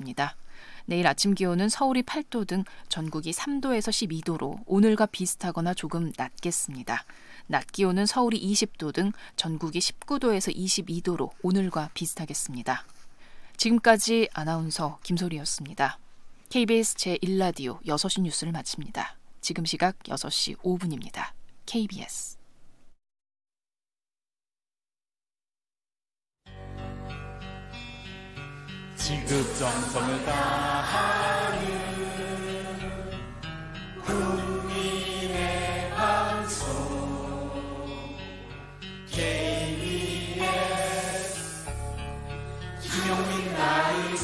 있습니다. 내일 아침 기온은 서울이 8도 등 전국이 3도에서 12도로 오늘과 비슷하거나 조금 낮겠습니다. 낮 기온은 서울이 20도 등 전국이 19도에서 22도로 오늘과 비슷하겠습니다. 지금까지 아나운서 김소리였습니다. KBS 제1라디오 6시 뉴스를 마칩니다. 지금 시각 6시 5분입니다. KBS 지극정성을 다하는 국민의 방송 KBS 김용민 라이브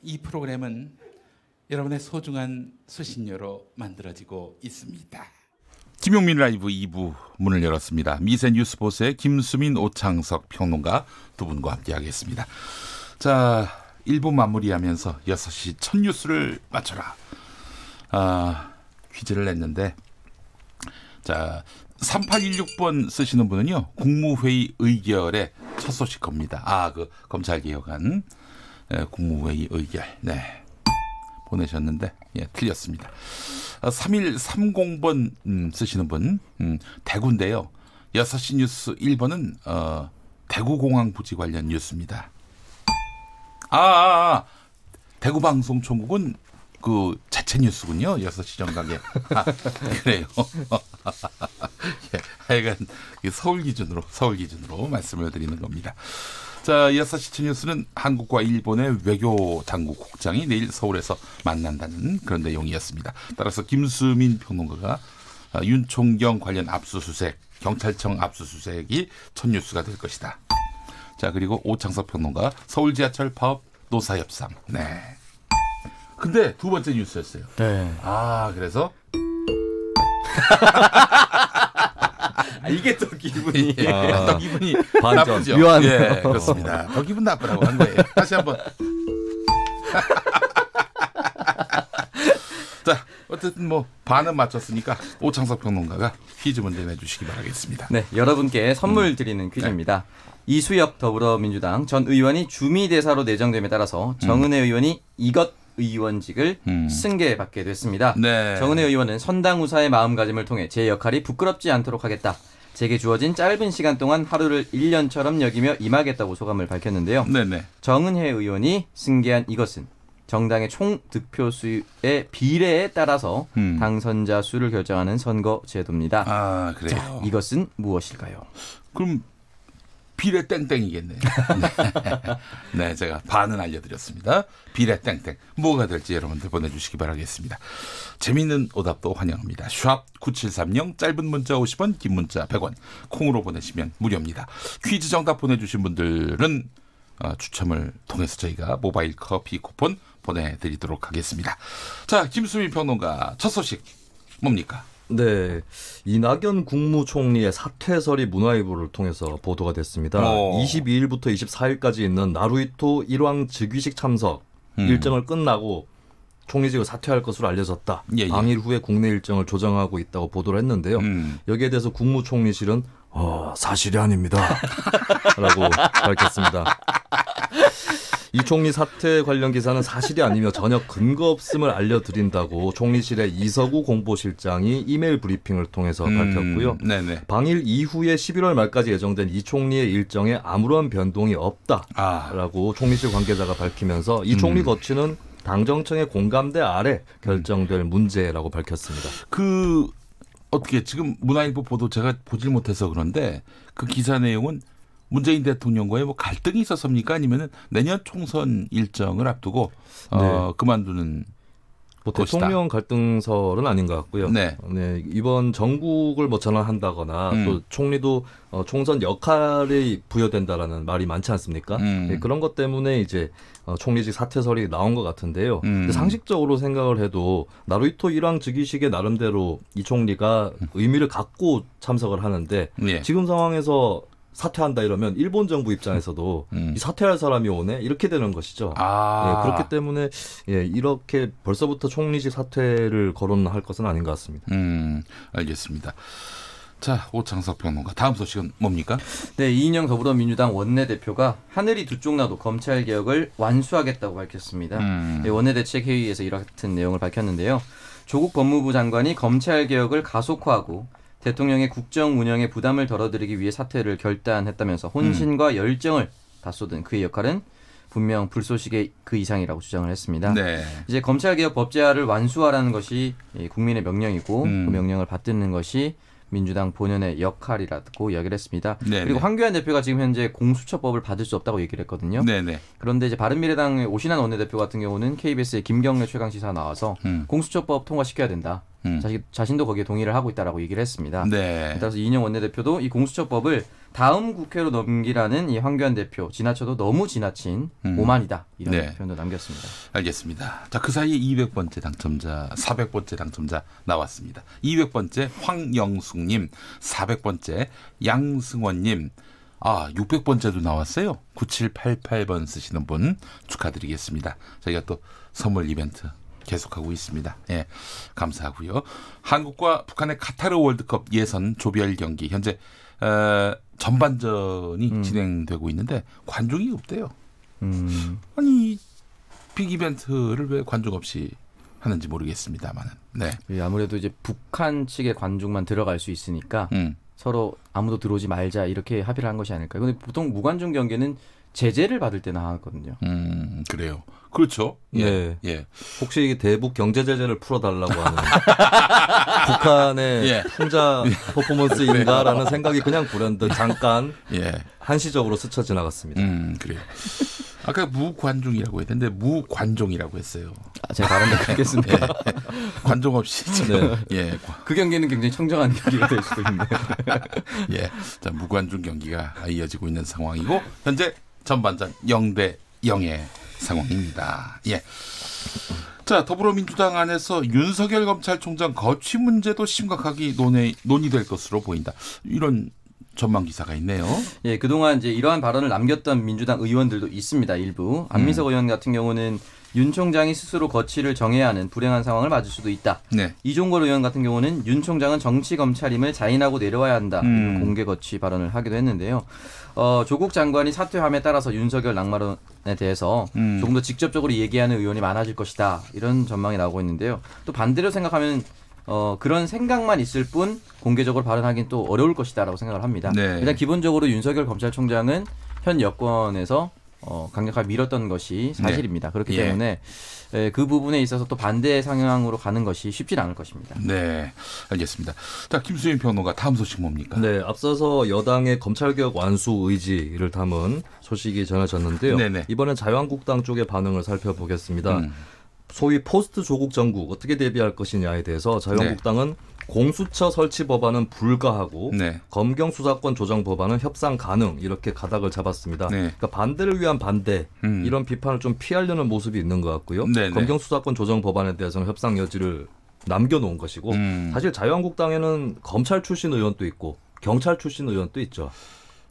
이 프로그램은 여러분의 소중한 수신료로 만들어지고 있습니다. 김용민 라이브 2부 문을 열었습니다. 미세 뉴스보스의 김수민 오창석 평론가 두 분과 함께하겠습니다. 자, 1부 마무리하면서 6시 첫 뉴스를 맞춰라. 아, 퀴즈를 냈는데 자, 3816번 쓰시는 분은요. 국무회의 의결의 첫 소식 겁니다. 아, 그 검찰 개혁안 네, 국무회의 의결. 네. 보내셨는데 예, 틀렸습니다. 3130번 아, 음, 쓰시는 분 음, 대구인데요. 6시 뉴스 1번은 어, 대구공항 부지 관련 뉴스입니다. 아, 아, 아. 대구방송총국은 그 자체 뉴스군요. 6시 정각에. 아, 그래요. 예, 하여간 그 서울 기준으로 서울 기준으로 말씀을 드리는 겁니다. 자, 이어서시치 뉴스는 한국과 일본의 외교 당국국장이 내일 서울에서 만난다는 그런 내용이었습니다. 따라서 김수민 평론가가 아, 윤총경 관련 압수수색, 경찰청 압수수색이 첫 뉴스가 될 것이다. 자, 그리고 오창석 평론가 서울 지하철 파업 노사 협상. 네. 근데 두 번째 뉴스였어요. 네. 아, 그래서 아, 이게 또 기분이 예, 아, 또 기분이 반전 나쁘죠. 묘하 예, 그렇습니다. 더 기분 나쁘라고 한 거예요. 다시 한번. 자, 어쨌든 뭐 반은 맞췄으니까 오창석 평론가가 퀴즈 문제 내주시기 바라겠습니다. 네, 여러분께 선물 음. 드리는 퀴즈입니다. 네. 이수엽 더불어민주당 전 의원이 주미 대사로 내정됨에 따라서 정은혜 음. 의원이 이것 의원직을 음. 승계받게 됐습니다. 네. 정은혜 의원은 선당 우사의 마음가짐을 통해 제 역할이 부끄럽지 않도록 하겠다. 제게 주어진 짧은 시간 동안 하루를 1년처럼 여기며 임하겠다고 소감을 밝혔는데요. 네네. 네. 정은혜 의원이 승계한 이것은 정당의 총 득표 수의 비례에 따라서 음. 당선자 수를 결정하는 선거 제도입니다. 아, 그래요. 자, 이것은 무엇일까요? 그럼 비례 땡땡이겠네요. 네, 제가 반은 알려드렸습니다. 비례 땡땡 뭐가 될지 여러분들 보내주시기 바라겠습니다. 재미있는 오답도 환영합니다. 샵 #9730 짧은 문자 50원, 긴 문자 100원 콩으로 보내시면 무료입니다. 퀴즈 정답 보내주신 분들은 어, 추첨을 통해서 저희가 모바일 커피 쿠폰 보내드리도록 하겠습니다. 자, 김수민 평론가 첫 소식 뭡니까? 네. 이낙연 국무총리의 사퇴설이 문화일보를 통해서 보도가 됐습니다. 오. 어. 22일부터 24일까지 있는 나루이토 일왕 즉위식 참석 음. 일정을 끝나고 총리직을 사퇴할 것으로 알려졌다. 예, 예. 방일 후에 국내 일정을 조정하고 있다고 보도를 했는데요. 음. 여기에 대해서 국무총리실은 어, 사실이 아닙니다. 라고 밝혔습니다. 이 총리 사퇴 관련 기사는 사실이 아니며 전혀 근거 없음을 알려드린다고 총리실의 이서구 공보실장이 이메일 브리핑을 통해서 음, 밝혔고요. 네네. 방일 이후에 11월 말까지 예정된 이 총리의 일정에 아무런 변동이 없다라고 아. 총리실 관계자가 밝히면서 이 총리 음. 거치는 당정청의 공감대 아래 결정될 음. 문제라고 밝혔습니다. 그 어떻게 지금 문화일보 보도 제가 보질 못해서 그런데 그 기사 내용은 문재인 대통령과의 뭐 갈등이 있었습니까? 아니면은 내년 총선 일정을 앞두고 어, 네. 어, 그만두는 뭐 대통령 갈등설은 아닌 것 같고요. 네. 네 이번 정국을 뭐 전환한다거나 음. 또 총리도 어, 총선 역할이 부여된다라는 말이 많지 않습니까? 음. 네, 그런 것 때문에 이제 어, 총리직 사퇴설이 나온 것 같은데요. 음. 상식적으로 생각을 해도 나루이토 일왕 즉위식에 나름대로 이 총리가 음. 의미를 갖고 참석을 하는데 예. 지금 상황에서 사퇴한다 이러면 일본 정부 입장에서도 음. 이 사퇴할 사람이 오네 이렇게 되는 것이죠. 아. 예, 그렇기 때문에 예, 이렇게 벌써부터 총리직 사퇴를 거론할 것은 아닌 것 같습니다. 음, 알겠습니다. 자, 오창석 평론가. 다음 소식은 뭡니까? 네, 이인영 더불어민주당 원내대표가 하늘이 두 쪽 나도 검찰 개혁을 완수하겠다고 밝혔습니다. 음. 네, 원내대책회의에서 이와 같은 내용을 밝혔는데요. 조국 법무부 장관이 검찰 개혁을 가속화하고 대통령의 국정 운영에 부담을 덜어드리기 위해 사퇴를 결단했다면서 혼신과 음. 열정을 다 쏟은 그의 역할은 분명 불소식의 그 이상이라고 주장을 했습니다. 네. 이제 검찰개혁 법제화를 완수하라는 것이 국민의 명령이고 그 음. 그 명령을 받드는 것이 민주당 본연의 역할이라고 이야기를 했습니다. 네네. 그리고 네. 황교안 대표가 지금 현재 공수처법을 받을 수 없다고 얘기를 했거든요. 네네. 네. 그런데 이제 바른미래당의 오신환 원내대표 같은 경우는 KBS의 김경래 최강 시사 나와서 음. 공수처법 통과시켜야 된다. 음. 자신, 도 거기에 동의를 하고 있다라고 얘기를 했습니다. 네. 따라서 이인영 원내대표도 이 공수처법을 다음 국회로 넘기라는 이 황교안 대표 지나쳐도 너무 지나친 음. 오만이다 이런 네. 표현도 남겼습니다. 알겠습니다. 자그 사이에 200번째 당첨자, 400번째 당첨자 나왔습니다. 200번째 황영숙님, 400번째 양승원님. 아, 600번째도 나왔어요. 9788번 쓰시는 분 축하드리겠습니다. 저희가 또 선물 이벤트 계속하고 있습니다. 예, 감사하고요. 한국과 북한의 카타르 월드컵 예선 조별 경기 현재 어, 전반전이 음. 진행되고 있는데 관중이 없대요. 음. 아니 빅 이벤트를 왜 관중 없이 하는지 모르겠습니다만은. 네. 예, 아무래도 이제 북한 측의 관중만 들어갈 수 있으니까 음. 서로 아무도 들어오지 말자 이렇게 합의를 한 것이 아닐까요? 근데 보통 무관중 경기는 제재를 받을 때나 하거든요. 음, 그래요. 그렇죠. 예. 네. 예. 혹시 이게 대북 경제 제재를 풀어달라고 하는 북한의 예. 풍자 예. 퍼포먼스인가라는 네. 생각이 그냥 불현듯 잠깐 예. 한시적으로 스쳐 지나갔습니다. 음, 그래요. 아까 무관종이라고 했는데 무관종이라고 했어요. 아, 제가 발음을 그렇겠습니다. 예. 관종 없이 네. 지금 네. 예. 그 경기는 굉장히 청정한 경기가 될 수도 있는데 예. 자, 무관중 경기가 이어지고 있는 상황이고 현재 전반전 0대 0에 상황입니다. 예. 자, 더불어민주당 안에서 윤석열 검찰총장 거취 문제도 심각하게 논의, 논의될 것으로 보인다. 이런 전망 기사가 있네요. 예, 그동안 이제 이러한 발언을 남겼던 민주당 의원들도 있습니다. 일부 음. 안민석 음. 의원 같은 경우는 윤 총장이 스스로 거취를 정해야 하는 불행한 상황을 맞을 수도 있다. 네. 이종걸 의원 같은 경우는 윤 총장은 정치 검찰임을 자인하고 내려와야 한다. 음. 공개 거취 발언을 하기도 했는데요. 어, 조국 장관이 사퇴함에 따라서 윤석열 낙마론에 대해서 음. 조금 더 직접적으로 얘기하는 의원이 많아질 것이다. 이런 전망이 나오고 있는데요. 또 반대로 생각하면 어, 그런 생각만 있을 뿐 공개적으로 발언하기는 또 어려울 것이다라고 생각을 합니다. 네. 일단 기본적으로 윤석열 검찰총장은 현 여권에서 어, 강력하게 밀었던 것이 네. 사실입니다. 네. 그렇기 예. 때문에 예. 그 부분에 있어서 또 반대 상향으로 가는 것이 쉽진 않을 것입니다. 네, 알겠습니다. 자, 김수현 변호가 다음 소식 뭡니까? 네, 앞서서 여당의 검찰개혁 완수 의지를 담은 소식이 전해졌는데요. 네네. 이번엔 자유한국당 쪽의 반응을 살펴보겠습니다. 음. 소위 포스트 조국 정국 어떻게 대비할 것이냐에 대해서 자유한국당은 네. 공수처 설치 법안은 불가하고 네. 검경 수사권 조정 법안은 협상 가능 이렇게 가닥을 잡았습니다. 네. 그러니까 반대를 위한 반대 음. 이런 비판을 좀 피하려는 모습이 있는 것 같고요. 네네. 네. 검경 수사권 조정 법안에 대해서는 협상 여지를 남겨놓은 것이고 음. 사실 자유한국당에는 검찰 출신 의원도 있고 경찰 출신 의원도 있죠.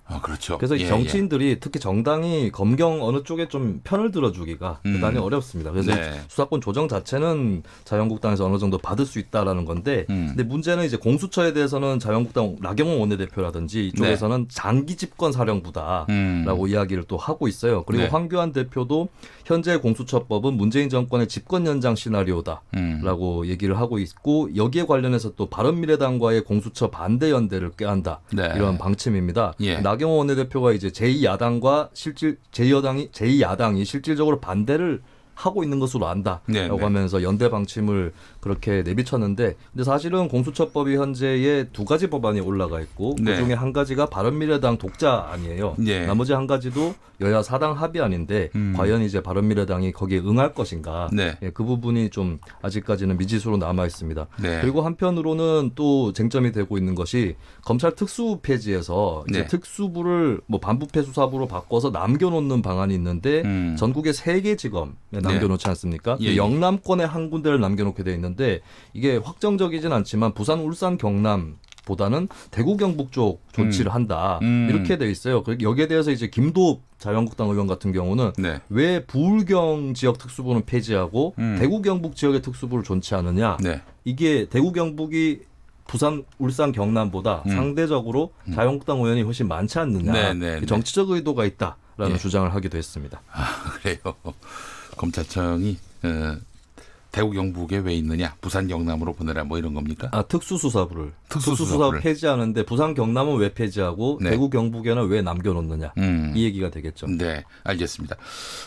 아, 그렇죠. 그래서 예, 정치인들이 예. 특히 정당이 검경 어느 쪽에 좀 편을 들어주기가 음. 대단히 어렵습니다. 그래서 네. 수사권 조정 자체는 자유한국당에서 어느 정도 받을 수 있다라는 건데, 음. 근데 문제는 이제 공수처에 대해서는 자유한국당 나경원 원내대표라든지 네. 이쪽에서는 네. 장기 집권 사령부다라고 음. 이야기를 또 하고 있어요. 그리고 네. 황교안 대표도 현재 공수처법은 문재인 정권의 집권 연장 시나리오다라고 음. 얘기를 하고 있고 여기에 관련해서 또 바른미래당과의 공수처 반대 연대를 꾀한다 네. 이런 방침입니다. 예. 나경원 원내대표가 이제 제2야당과 실질 제2여당이 제2야당이 실질적으로 반대를 하고 있는 것으로 안다라고 네, 네. 하면서 연대 방침을 그렇게 내비쳤는데 근데 사실은 공수처법이 현재에 두 가지 법안이 올라가 있고 네. 그중에 한 가지가 바른미래당 독자아니에요 네. 나머지 한 가지도 여야 사당 합의아닌데 음. 과연 이제 바른미래당이 거기에 응할 것인가 네. 예, 그 부분이 좀 아직까지는 미지수로 남아 있습니다. 네. 그리고 한편으로는 또 쟁점이 되고 있는 것이 검찰 특수 폐지에서 이제 특수부를 뭐 반부패 수사부로 바꿔서 남겨놓는 방안이 있는데 음. 전국의 세개 지검 네. 남겨놓지 않습니까? 그 예, 예, 영남권에 한 군데를 남겨놓게 돼 있는데 이게 확정적이진 않지만 부산, 울산, 경남 보다는 대구 경북 쪽 조치를 음. 한다 음. 이렇게 돼 있어요. 여기에 대해서 이제 김도읍 자유한국당 의원 같은 경우는 네. 왜 부울경 지역 특수부는 폐지하고 음. 대구 경북 지역의 특수부를 존치하느냐 네. 이게 대구 경북이 부산, 울산, 경남보다 음. 상대적으로 음. 자유한국당 의원이 훨씬 많지 않느냐 네, 네, 네, 정치적 의도가 있다라는 예. 주장을 하기도 했습니다. 아, 그래요. 검찰청이 어, 대구 경북에 왜 있느냐 부산 경남으로 보내라 뭐 이런 겁니까? 아 특수수사부를 특수수사 폐지하는데 부산 경남은 왜 폐지하고 네. 대구 경북에는 왜 남겨놓느냐 음. 이 얘기가 되겠죠. 네 알겠습니다.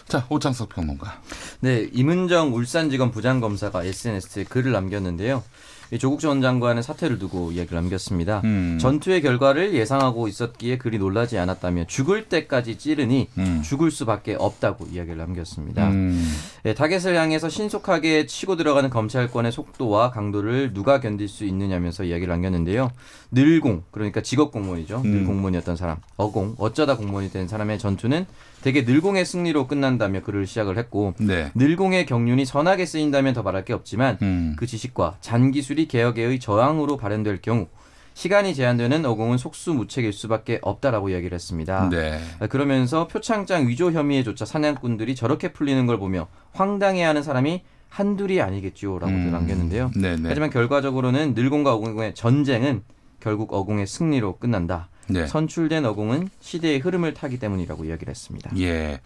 자 오창석 평론가. 네 이문정 울산지검 부장검사가 SNS에 글을 남겼는데요. 예, 조국 전 장관의 사퇴를 두고 이야기를 남겼습니다. 음. 전투의 결과를 예상하고 있었기에 그리 놀라지 않았다며 죽을 때까지 찌르니 음. 죽을 수밖에 없다고 이야기를 남겼습니다. 음. 예, 타겟을 향해서 신속하게 치고 들어가는 검찰권의 속도와 강도를 누가 견딜 수 있느냐면서 이야기를 남겼는데요. 늘공 그러니까 직업 공무원이죠. 음. 늘 공무원이었던 사람, 어공 어쩌다 공무원이 된 사람의 전투는 되게 늘공의 승리로 끝난다며 글을 시작을 했고 네. 늘공의 경륜이 선하게 쓰인다면 더 바랄 게 없지만 음. 그 지식과 잔기술이 개혁의 저항으로 발현될 경우 시간이 제한되는 어공은 속수무책일 수밖에 없다라고 이야기를 했습니다. 네. 그러면서 표창장 위조 혐의에조차 사냥꾼들이 저렇게 풀리는 걸 보며 황당해하는 사람이 한둘이 아니겠지요라고 음. 남겼는데요. 네네. 하지만 결과적으로는 늘공과 어공의 전쟁은 결국 어공의 승리로 끝난다. 네. 선출된 어공은 시대의 흐름을 타기 때문이라고 이야기를 했습니다. 예.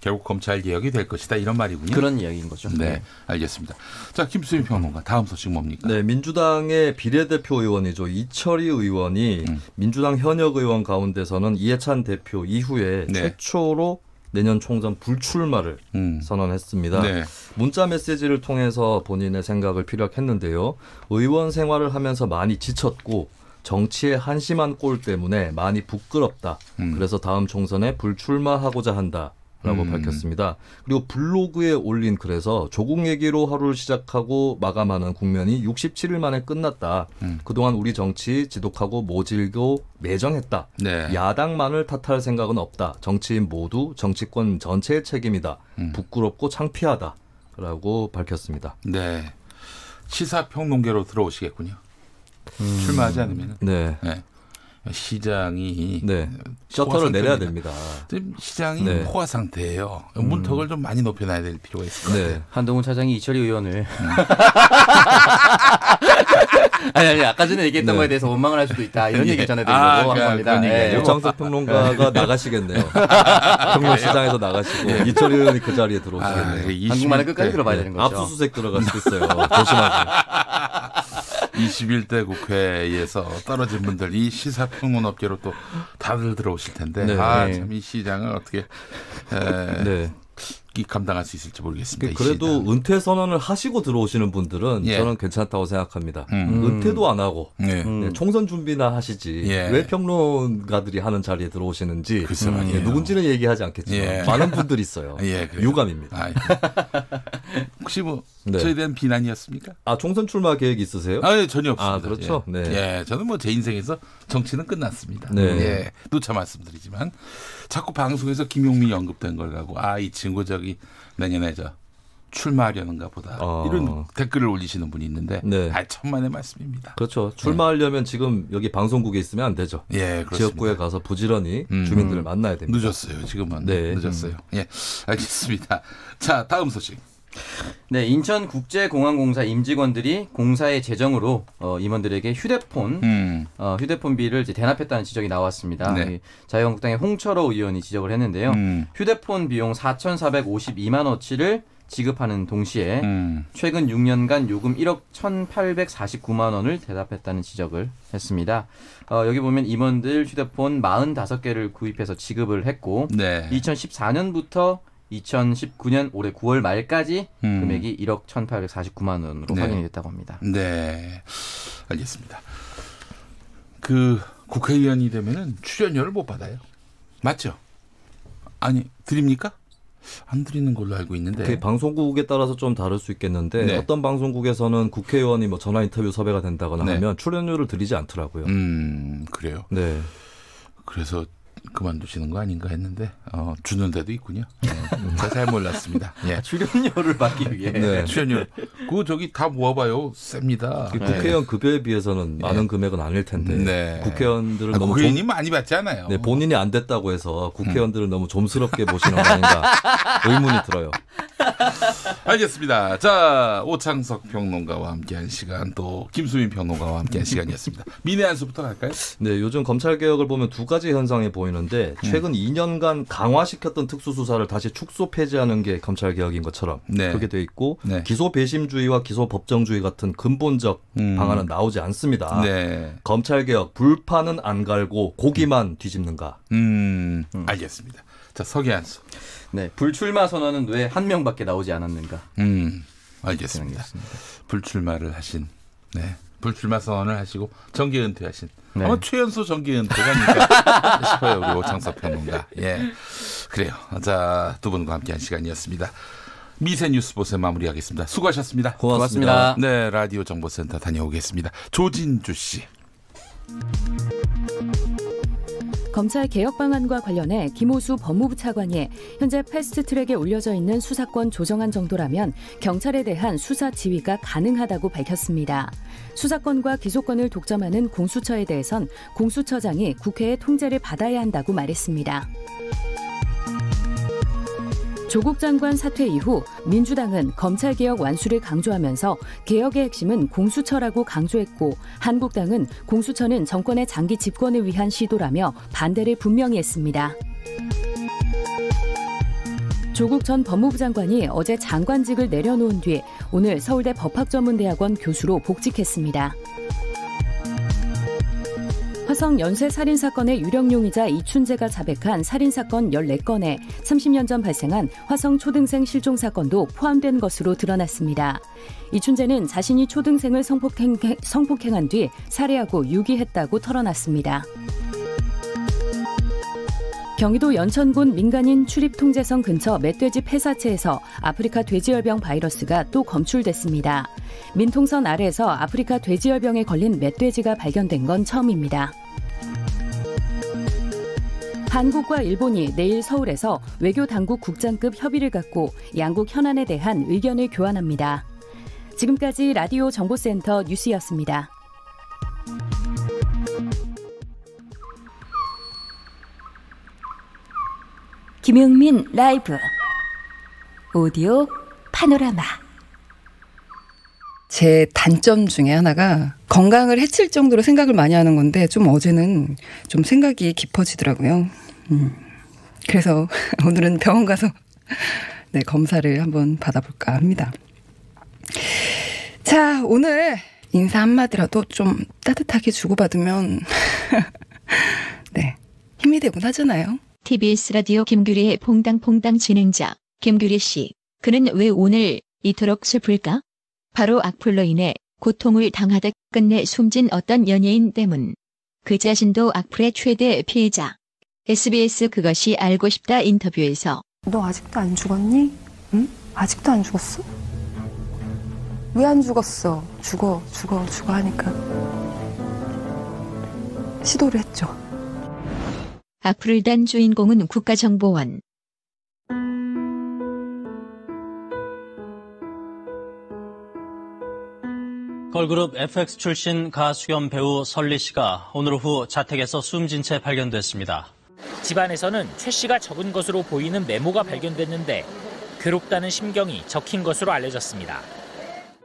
결국 검찰 개혁이 될 것이다 이런 말이군요. 그런 이야기인 거죠. 네, 네. 알겠습니다. 자, 김수인 평론가 다음 소식 뭡니까? 네, 민주당의 비례대표 의원이죠. 이철희 의원이 음. 민주당 현역 의원 가운데서는 이해찬 대표 이후에 네. 최초로 내년 총선 불출마를 음. 선언했습니다. 네. 문자 메시지를 통해서 본인의 생각을 피력했는데요. 의원 생활을 하면서 많이 지쳤고 정치의 한심한 꼴 때문에 많이 부끄럽다. 음. 그래서 다음 총선에 불출마하고자 한다. 라고 음. 밝혔습니다. 그리고 블로그에 올린 글에서 조국 얘기로 하루를 시작하고 마감하는 국면이 67일 만에 끝났다. 음. 그동안 우리 정치 지독하고 모질고 매정했다. 네. 야당만을 탓할 생각은 없다. 정치인 모두 정치권 전체의 책임이다. 음. 부끄럽고 창피하다. 라고 밝혔습니다. 네. 시사평론계로 들어오시겠군요. 음. 출마하지 않으면 네. 네. 시장이 네. 셔터를 내려야 됩니다. 지금 시장이 네. 포화 상태예요. 문턱을 음. 좀 많이 높여놔야 될 필요가 있을 것 네. 한동훈 차장이 이철희 의원을 음. 아니 아니 아까 전에 얘기했던 네. 거에 대해서 원망을 할 수도 있다 이런 예. 얘기 전해드린 아, 거고 한 겁니다. 장석 평론가가 예. 나가시겠네요. 평론시장에서 나가시고 예. 이철희 의원이 그 자리에 들어오시겠네요. 아, 한국말을 끝까지 들어봐야 되는 거죠. 압수수색 들어갈 수 있어요. 조심하세요. 21대 국회에서 떨어진 분들 이 시사평론 업계로 또 다들 들어오실 텐데 네. 아참 이 시장을 어떻게 에, 네. 감당할 수 있을지 모르겠습니다. 그러니까 그래도 은퇴 선언을 하시고 들어오시는 분들은 예. 저는 괜찮다고 생각합니다. 음. 음. 은퇴도 안 하고 음. 예. 네, 총선 준비나 하시지 예. 왜 평론가들이 하는 자리에 들어오시는지 음. 예, 누군지는 얘기하지 않겠지만 예. 많은 분들이 있어요. 예, 유감입니다. 아, 혹시 뭐 네. 저에 대한 비난이었습니까? 아 총선 출마 계획 있으세요? 아 예, 전혀 없습니다. 아 그렇죠. 예. 네. 예 저는 뭐 제 인생에서 정치는 끝났습니다. 네. 예, 누차 말씀드리지만 자꾸 방송에서 김용민 언급된 걸 가고 아이 친구 저기 저기 내년에 저 출마하려는가 보다 어. 이런 댓글을 올리시는 분이 있는데 네. 아 천만의 말씀입니다. 그렇죠. 네. 출마하려면 네. 지금 여기 방송국에 있으면 안 되죠. 예, 그렇습니다. 지역구에 가서 부지런히 음. 주민들을 음. 만나야 됩니다. 늦었어요. 지금은 네. 늦었어요. 음. 예, 알겠습니다. 자 다음 소식. 네, 인천국제공항공사 임직원들이 공사의 재정으로 어, 임원들에게 휴대폰 음. 어, 휴대폰비를 대납했다는 지적이 나왔습니다. 네. 자유한국당의 홍철호 의원이 지적을 했는데요. 음. 휴대폰 비용 4,452만 원치를 지급하는 동시에 음. 최근 6년간 요금 1억 1,849만 원을 대납했다는 지적을 했습니다. 어, 여기 보면 임원들 휴대폰 45개를 구입해서 지급을 했고 네. 2014년부터 2019년 올해 9월 말까지 음. 금액이 1억 1,849만 원으로 네. 확인이 됐다고 합니다. 네, 알겠습니다. 그 국회의원이 되면은 출연료를 못 받아요. 맞죠? 아니 드립니까? 안 드리는 걸로 알고 있는데 그 방송국에 따라서 좀 다를 수 있겠는데 네. 어떤 방송국에서는 국회의원이 뭐 전화 인터뷰 섭외가 된다거나 네. 하면 출연료를 드리지 않더라고요. 음 그래요. 네. 그래서 그만두시는 거 아닌가 했는데 어, 주는 데도 있군요. 어, 잘 몰랐습니다. 예. 아, 출연료를 받기 위해. 네. 네. 출연료. 그 저기 다 모아봐요. 셉니다. 그 네. 국회의원 네. 급여에 비해서는 예. 많은 금액은 아닐 텐데 네. 국회의원들을 아, 너무 국회의원이 좀, 많이 받잖아요. 네, 본인이 안 됐다고 해서 음. 국회의원들을 음. 너무 좀스럽게 보시는 거 아닌가 의문이 들어요. 알겠습니다. 자 오창석 평론가와 함께한 시간 또 김수민 평론가와 함께한 시간이었습니다. 미네 한수부터 갈까요? 네 요즘 검찰 개혁을 보면 두 가지 현상이 보이는데 음. 최근 음. 2년간 강화시켰던 특수수사를 다시 축소 폐지하는 게 검찰 개혁인 것처럼 네. 그렇게 돼 있고 네. 기소 배심주의와 기소 법정주의 같은 근본적 음. 방안은 나오지 않습니다. 네. 검찰 개혁 불판은 안 갈고 고기만 뒤집는가. 음, 음. 알겠습니다. 자, 서기한수. 네, 불출마 선언은 왜 한 명밖에 나오지 않았는가? 음, 네, 알겠습니다. 불출마를 하신, 네, 불출마 선언을 하시고 정계 은퇴하신 네. 아마 최연소 정계 은퇴가 아닐까 싶어요, 우리 오창섭 평론가. 예, 그래요. 자, 두 분과 함께한 시간이었습니다. 미세 뉴스 보세 마무리하겠습니다. 수고하셨습니다. 고맙습니다. 고맙습니다. 네, 라디오 정보센터 다녀오겠습니다. 조진주 씨. 검찰 개혁 방안과 관련해 김호수 법무부 차관이 현재 패스트트랙에 올려져 있는 수사권 조정한 정도라면 경찰에 대한 수사 지휘가 가능하다고 밝혔습니다. 수사권과 기소권을 독점하는 공수처에 대해선 공수처장이 국회의 통제를 받아야 한다고 말했습니다. 조국 장관 사퇴 이후 민주당은 검찰개혁 완수를 강조하면서 개혁의 핵심은 공수처라고 강조했고 한국당은 공수처는 정권의 장기 집권을 위한 시도라며 반대를 분명히 했습니다. 조국 전 법무부 장관이 어제 장관직을 내려놓은 뒤 오늘 서울대 법학전문대학원 교수로 복직했습니다. 화성 연쇄 살인 사건의 유력 용의자 이춘재가 자백한 살인 사건 14건에 30년 전 발생한 화성 초등생 실종 사건도 포함된 것으로 드러났습니다. 이춘재는 자신이 초등생을 성폭행, 성폭행한 뒤 살해하고 유기했다고 털어놨습니다. 경기도 연천군 민간인 출입통제선 근처 멧돼지 폐사체에서 아프리카 돼지열병 바이러스가 또 검출됐습니다. 민통선 아래에서 아프리카 돼지열병에 걸린 멧돼지가 발견된 건 처음입니다. 한국과 일본이 내일 서울에서 외교 당국 국장급 협의를 갖고 양국 현안에 대한 의견을 교환합니다. 지금까지 라디오 정보센터 뉴스였습니다. 김용민 라이브 오디오 파노라마 제 단점 중에 하나가 건강을 해칠 정도로 생각을 많이 하는 건데 좀 어제는 좀 생각이 깊어지더라고요. 음. 그래서 오늘은 병원 가서 네, 검사를 한번 받아볼까 합니다. 자, 오늘 인사 한마디라도 좀 따뜻하게 주고받으면 네, 힘이 되곤 하잖아요. TBS 라디오 김규리의 퐁당퐁당 진행자 김규리 씨. 그는 왜 오늘 이토록 슬플까? 바로 악플로 인해 고통을 당하듯 끝내 숨진 어떤 연예인 때문. 그 자신도 악플의 최대 피해자. SBS 그것이 알고 싶다 인터뷰에서 너 아직도 안 죽었니? 응? 아직도 안 죽었어? 왜 안 죽었어? 죽어, 죽어, 죽어 하니까 시도를 했죠. 악플을 단 주인공은 국가정보원. 걸그룹 FX 출신 가수 겸 배우 설리 씨가 오늘 오후 자택에서 숨진 채 발견됐습니다. 집안에서는 최 씨가 적은 것으로 보이는 메모가 발견됐는데 괴롭다는 심경이 적힌 것으로 알려졌습니다.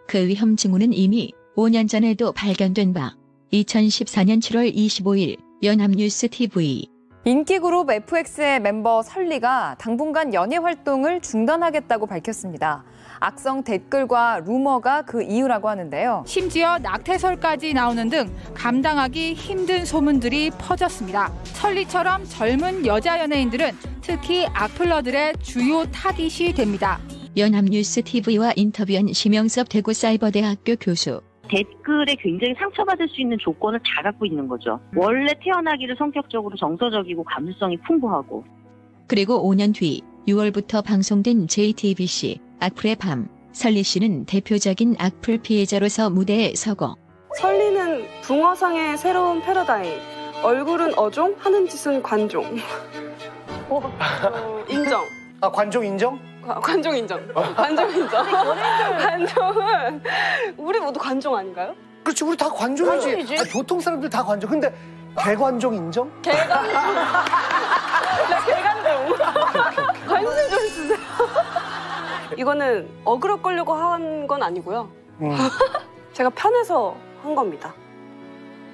그 위험 징후는 이미 5년 전에도 발견된 바 2014년 7월 25일 연합뉴스 TV 인기그룹 FX의 멤버 설리가 당분간 연예 활동을 중단하겠다고 밝혔습니다. 악성 댓글과 루머가 그 이유라고 하는데요. 심지어 낙태설까지 나오는 등 감당하기 힘든 소문들이 퍼졌습니다. 설리처럼 젊은 여자 연예인들은 특히 악플러들의 주요 타깃이 됩니다. 연합뉴스 TV와 인터뷰한 심영섭 대구사이버대학교 교수. 댓글에 굉장히 상처받을 수 있는 조건을 다 갖고 있는 거죠. 음. 원래 태어나기를 성격적으로 정서적이고 감수성이 풍부하고. 그리고 5년 뒤 6월부터 방송된 JTBC 악플의 밤 설리 씨는 대표적인 악플 피해자로서 무대에 서고 설리는 붕어상의 새로운 패러다임 얼굴은 어종 하는 짓은 관종 어, 어 인정 아 관종 인정? 관종 인정. 관종 인정. 관종은 우리 모두 관종 아닌가요? 그렇지 우리 다 관종이지. 아, 보통 사람들 다 관종. 근데 개관종 인정? 개관종. 나 개관종. 관심 좀 주세요. 이거는 어그로 끌려고 한 건 아니고요. 음. 제가 편해서 한 겁니다.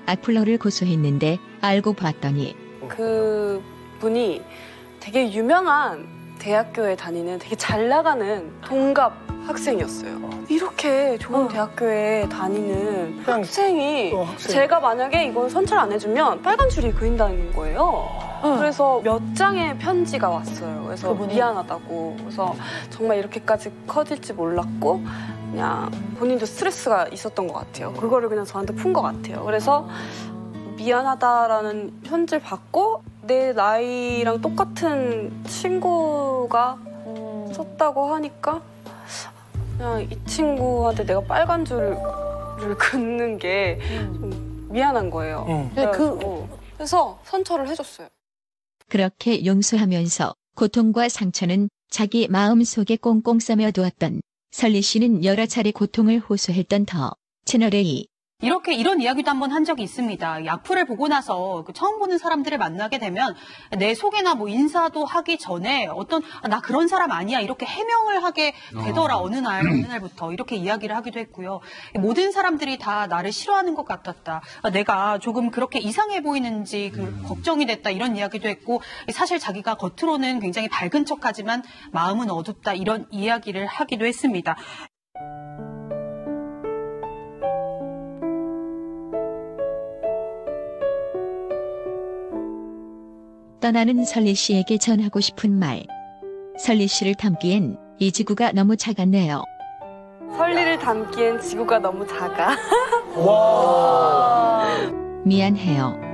악플러를 고소했는데 알고 봤더니 그 분이 되게 유명한 대학교에 다니는 되게 잘 나가는 동갑 학생이었어요. 아, 네. 이렇게 좋은 어. 대학교에 다니는 학생이 어, 학생. 제가 만약에 이걸 선처안 해주면 빨간 줄이 그인다는 거예요. 응. 어. 그래서 몇 장의 편지가 왔어요. 그래서 그분이? 미안하다고. 그래서 정말 이렇게 까지 커질지 몰랐고 그냥 본인도 스트레스가 있었던 것 같아요. 그거를 그냥 저한테 푼 것 같아요. 그래서 미안하다라는 편지를 받고 내 나이랑 음. 똑같은 친구가 음. 어. 쳤다고 하니까 그냥 이 친구한테 내가 빨간 줄을 긋는 게 음. 미안한 거예요. 음. 네, 그, 그래서 선처를 해줬어요. 그렇게 용서하면서 고통과 상처는 자기 마음속에 꽁꽁 싸며 두었던 설리 씨는 여러 차례 고통을 호소했던 더 채널A 이렇게 이런 이야기도 한 번 한 적이 있습니다. 약품을 보고 나서 그 처음 보는 사람들을 만나게 되면 내 소개나 뭐 인사도 하기 전에 어떤 아, 나 그런 사람 아니야 이렇게 해명을 하게 되더라 아. 어. 느 날, 어느 날부터 이렇게 이야기를 하기도 했고요. 모든 사람들이 다 나를 싫어하는 것 같았다. 아, 내가 조금 그렇게 이상해 보이는지 그, 음. 걱정이 됐다 이런 이야기도 했고 사실 자기가 겉으로는 굉장히 밝은 척하지만 마음은 어둡다 이런 이야기를 하기도 했습니다. 떠나는 설리 씨에게 전하고 싶은 말. 설리 씨를 담기엔 이 지구가 너무 작았네요. 설리를 담기엔 지구가 너무 작아. 미안해요.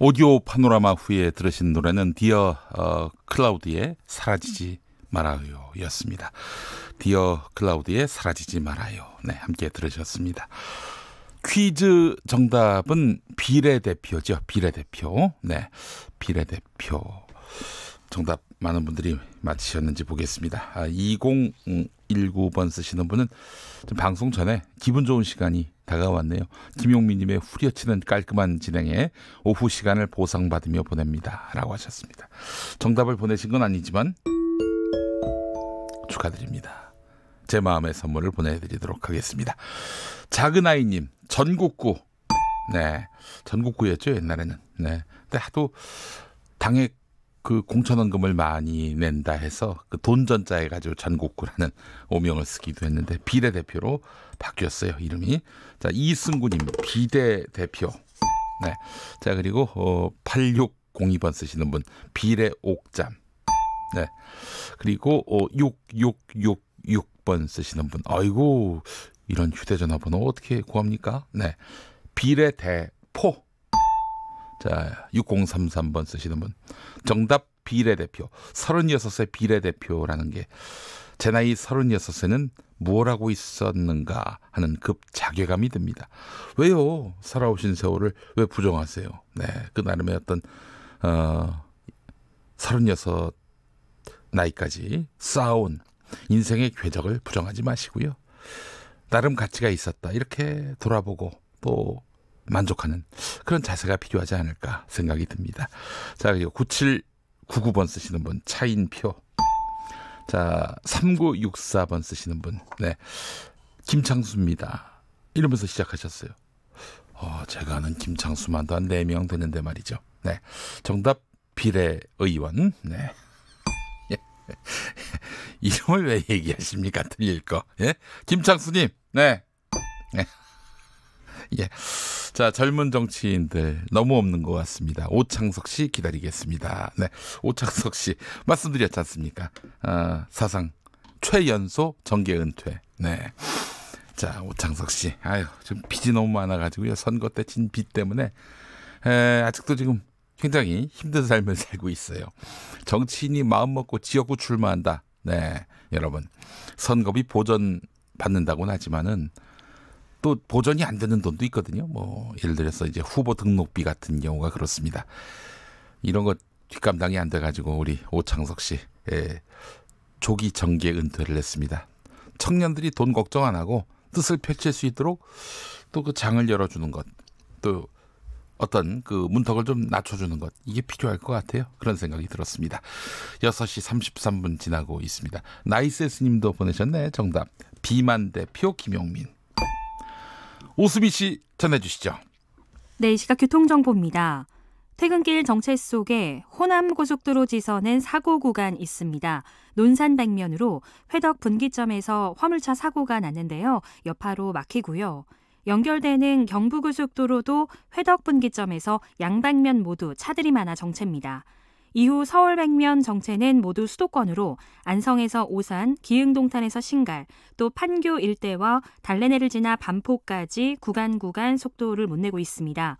오디오 파노라마 후에 들으신 노래는 디어 어, 클라우드의 사라지지 말아요 였습니다. 디어 클라우드의 사라지지 말아요. 네, 함께 들으셨습니다. 퀴즈 정답은 비례대표죠. 비례대표. 네, 비례대표. 정답 많은 분들이 맞히셨는지 보겠습니다. 아, 20 19번 쓰시는 분은 방송 전에 기분 좋은 시간이 다가왔네요. 김용민님의 후려치는 깔끔한 진행에 오후 시간을 보상받으며 보냅니다. 라고 하셨습니다. 정답을 보내신 건 아니지만 축하드립니다. 제 마음의 선물을 보내드리도록 하겠습니다. 작은아이님, 전국구. 네. 전국구였죠, 옛날에는. 네. 근데 하도 당의 그 공천원금을 많이 낸다 해서 그 돈전자에 가지고 전곡구라는 오명을 쓰기도 했는데 비례 대표로 바뀌었어요 이름이 자 이승구님 비례 대표 네 자 그리고 어, 8602번 쓰시는 분 비례 옥잠 네 그리고 어, 6666번 쓰시는 분 아이고 이런 휴대전화 번호 어떻게 구합니까 네 비례 대포 자, 6033번 쓰시는 분. 정답 비례대표. 36세 비례대표라는 게 제 나이 36세는 무엇 하고 있었는가 하는 급 자괴감이 듭니다. 왜요? 살아오신 세월을 왜 부정하세요? 네, 그 나름의 어떤 어 36, 나이까지 쌓아온 인생의 궤적을 부정하지 마시고요. 나름 가치가 있었다. 이렇게 돌아보고 또 만족하는 그런 자세가 필요하지 않을까 생각이 듭니다. 자, 그리고 9799번 쓰시는 분, 차인표. 자, 3964번 쓰시는 분, 네. 김창수입니다. 이러면서 시작하셨어요. 어, 제가 아는 김창수만도 한 4명 되는데 말이죠. 네. 정답 비례 의원, 네. 예. 이름을 왜 얘기하십니까? 틀릴 거. 예? 김창수님, 네. 네. 예. 자, 젊은 정치인들 너무 없는 것 같습니다. 오창석 씨 기다리겠습니다. 네. 오창석 씨 말씀드렸지 않습니까? 아, 사상 최연소 정계 은퇴. 네. 자, 오창석 씨. 아유, 지금 빚이 너무 많아가지고요. 선거 때 진 빚 때문에. 에, 아직도 지금 굉장히 힘든 삶을 살고 있어요. 정치인이 마음 먹고 지역구 출마한다. 네, 여러분. 선거비 보전 받는다고는 하지만은 또 보전이 안 되는 돈도 있거든요. 뭐 예를 들어서 이제 후보 등록비 같은 경우가 그렇습니다. 이런 것 뒷감당이 안 돼가지고 우리 오창석 씨 예, 조기 정계 은퇴를 했습니다. 청년들이 돈 걱정 안 하고 뜻을 펼칠 수 있도록 또 그 장을 열어주는 것, 또 어떤 그 문턱을 좀 낮춰주는 것 이게 필요할 것 같아요. 그런 생각이 들었습니다. 6시 33분 지나고 있습니다. 나이세스님도 보내셨네 정답 비만 대표 김용민. 오수비 씨 전해주시죠. 네, 이 시각 교통정보입니다. 퇴근길 정체 속에 호남 고속도로 지선엔 사고 구간 있습니다. 논산 백면으로 회덕 분기점에서 화물차 사고가 났는데요. 여파로 막히고요. 연결되는 경부고속도로도 회덕 분기점에서 양방면 모두 차들이 많아 정체입니다. 이후 서울 백면 정체는 모두 수도권으로 안성에서 오산, 기흥동탄에서 신갈, 또 판교 일대와 달래내를 지나 반포까지 구간 구간 속도를 못 내고 있습니다.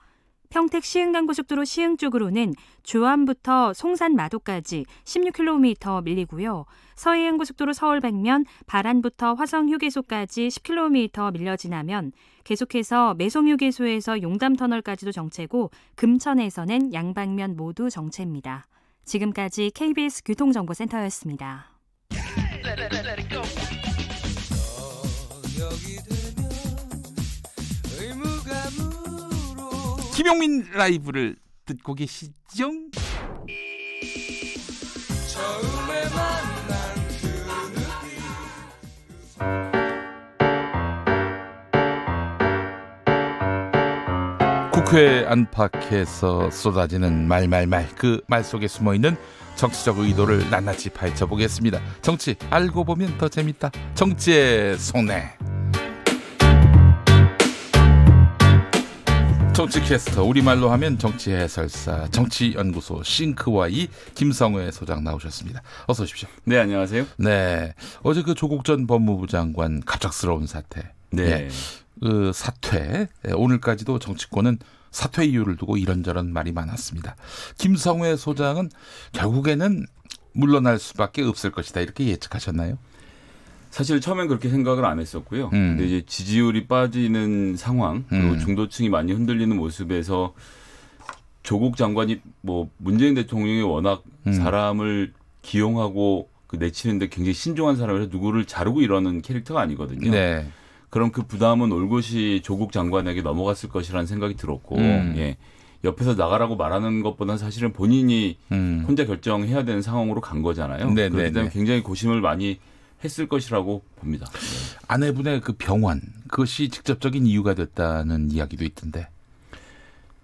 평택 시흥간고속도로 시흥 쪽으로는 조암부터 송산 마도까지 16km 밀리고요. 서해안고속도로 서울 백면 바란부터 화성 휴게소까지 10km 밀려 지나면 계속해서 매송 휴게소에서 용담 터널까지도 정체고 금천에서는 양방면 모두 정체입니다. 지금까지 KBS 교통정보센터였습니다. 김용민 라이브를 듣고 계시죠? 처음에 만난 그 느낌 국회 안팎에서 쏟아지는 말말말 그 말 속에 숨어 있는 정치적 의도를 낱낱이 파헤쳐 보겠습니다. 정치 알고 보면 더 재밌다. 정치의 손해. 정치캐스터 우리말로 하면 정치 해설사 정치연구소 싱크와이 김성회 소장 나오셨습니다. 어서 오십시오. 네 안녕하세요. 네 어제 그 조국 전 법무부 장관 갑작스러운 사태. 네. 네. 그 사퇴 예, 오늘까지도 정치권은 사퇴 이유를 두고 이런저런 말이 많았습니다. 김성회 소장은 결국에는 물러날 수밖에 없을 것이다 이렇게 예측하셨나요? 사실 처음엔 그렇게 생각을 안 했었고요. 음. 근데 이제 지지율이 빠지는 상황, 그리고 음. 중도층이 많이 흔들리는 모습에서 조국 장관이 뭐 문재인 대통령이 워낙 음. 사람을 기용하고 그 내치는데 굉장히 신중한 사람이라 누구를 자르고 이러는 캐릭터가 아니거든요. 네. 그럼 그 부담은 올곧이 조국 장관에게 넘어갔을 것이라는 생각이 들었고 음. 예. 옆에서 나가라고 말하는 것보다는 사실은 본인이 음. 혼자 결정해야 되는 상황으로 간 거잖아요. 네네네. 네, 그렇기 때문에 네. 굉장히 고심을 많이 했을 것이라고 봅니다. 네. 아내분의 그 병원 그것이 직접적인 이유가 됐다는 이야기도 있던데.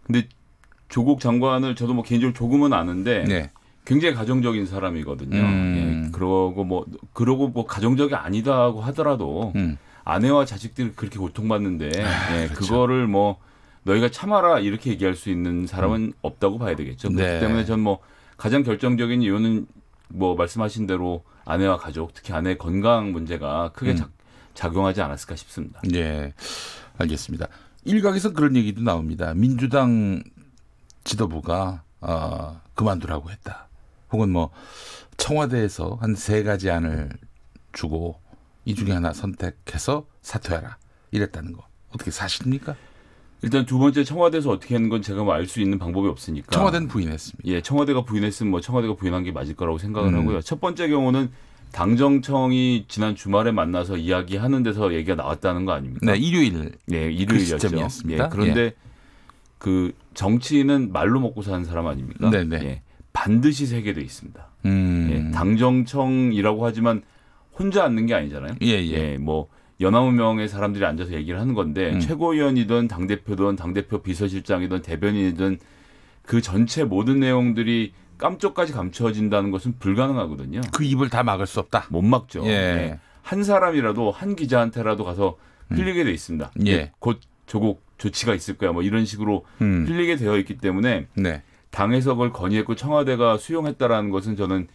근데 조국 장관을 저도 뭐 개인적으로 조금은 아는데 네. 굉장히 가정적인 사람이거든요. 음. 예. 그러고 뭐 그러고 뭐 가정적이 아니다고 하더라도 음. 아내와 자식들이 그렇게 고통받는데 아, 예, 그렇죠. 그거를 뭐 너희가 참아라 이렇게 얘기할 수 있는 사람은 음. 없다고 봐야 되겠죠. 그렇기 네. 때문에 전 뭐 가장 결정적인 이유는 뭐 말씀하신 대로 아내와 가족, 특히 아내 건강 문제가 크게 음. 작, 작용하지 않았을까 싶습니다. 예, 알겠습니다. 일각에서 그런 얘기도 나옵니다. 민주당 지도부가 어, 그만두라고 했다. 혹은 뭐 청와대에서 한 세 가지 안을 주고 이 중에 하나 선택해서 사퇴하라 이랬다는 거 어떻게 사십니까 일단 두 번째 청와대에서 어떻게 하는 건 제가 알 수 있는 방법이 없으니까 청와대는 부인했습니다. 예, 청와대가 부인했으면 뭐 청와대가 부인한 게 맞을 거라고 생각을 음. 하고요. 첫 번째 경우는 당정청이 지난 주말에 만나서 이야기하는 데서 얘기가 나왔다는 거 아닙니까? 네, 일요일. 네, 일요일이었죠. 그 예, 그런데 예. 그 정치인은 말로 먹고 사는 사람 아닙니까? 네, 네. 예, 반드시 세계돼 있습니다. 음. 예, 당정청이라고 하지만 혼자 앉는 게 아니잖아요. 예, 예. 예뭐연합운 명의 사람들이 앉아서 얘기를 하는 건데 음. 최고위원이든 당 대표든 당 대표 비서실장이든 대변인이든 그 전체 모든 내용들이 깜쪽까지 감춰진다는 것은 불가능하거든요. 그 입을 다 막을 수 없다. 못 막죠. 예. 예. 한 사람이라도 한 기자한테라도 가서 음. 흘리게 돼 있습니다. 예. 곧 조국 조치가 있을 거야. 뭐 이런 식으로 음. 흘리게 되어 있기 때문에 네. 당에서 그걸 건의했고 청와대가 수용했다라는 것은 저는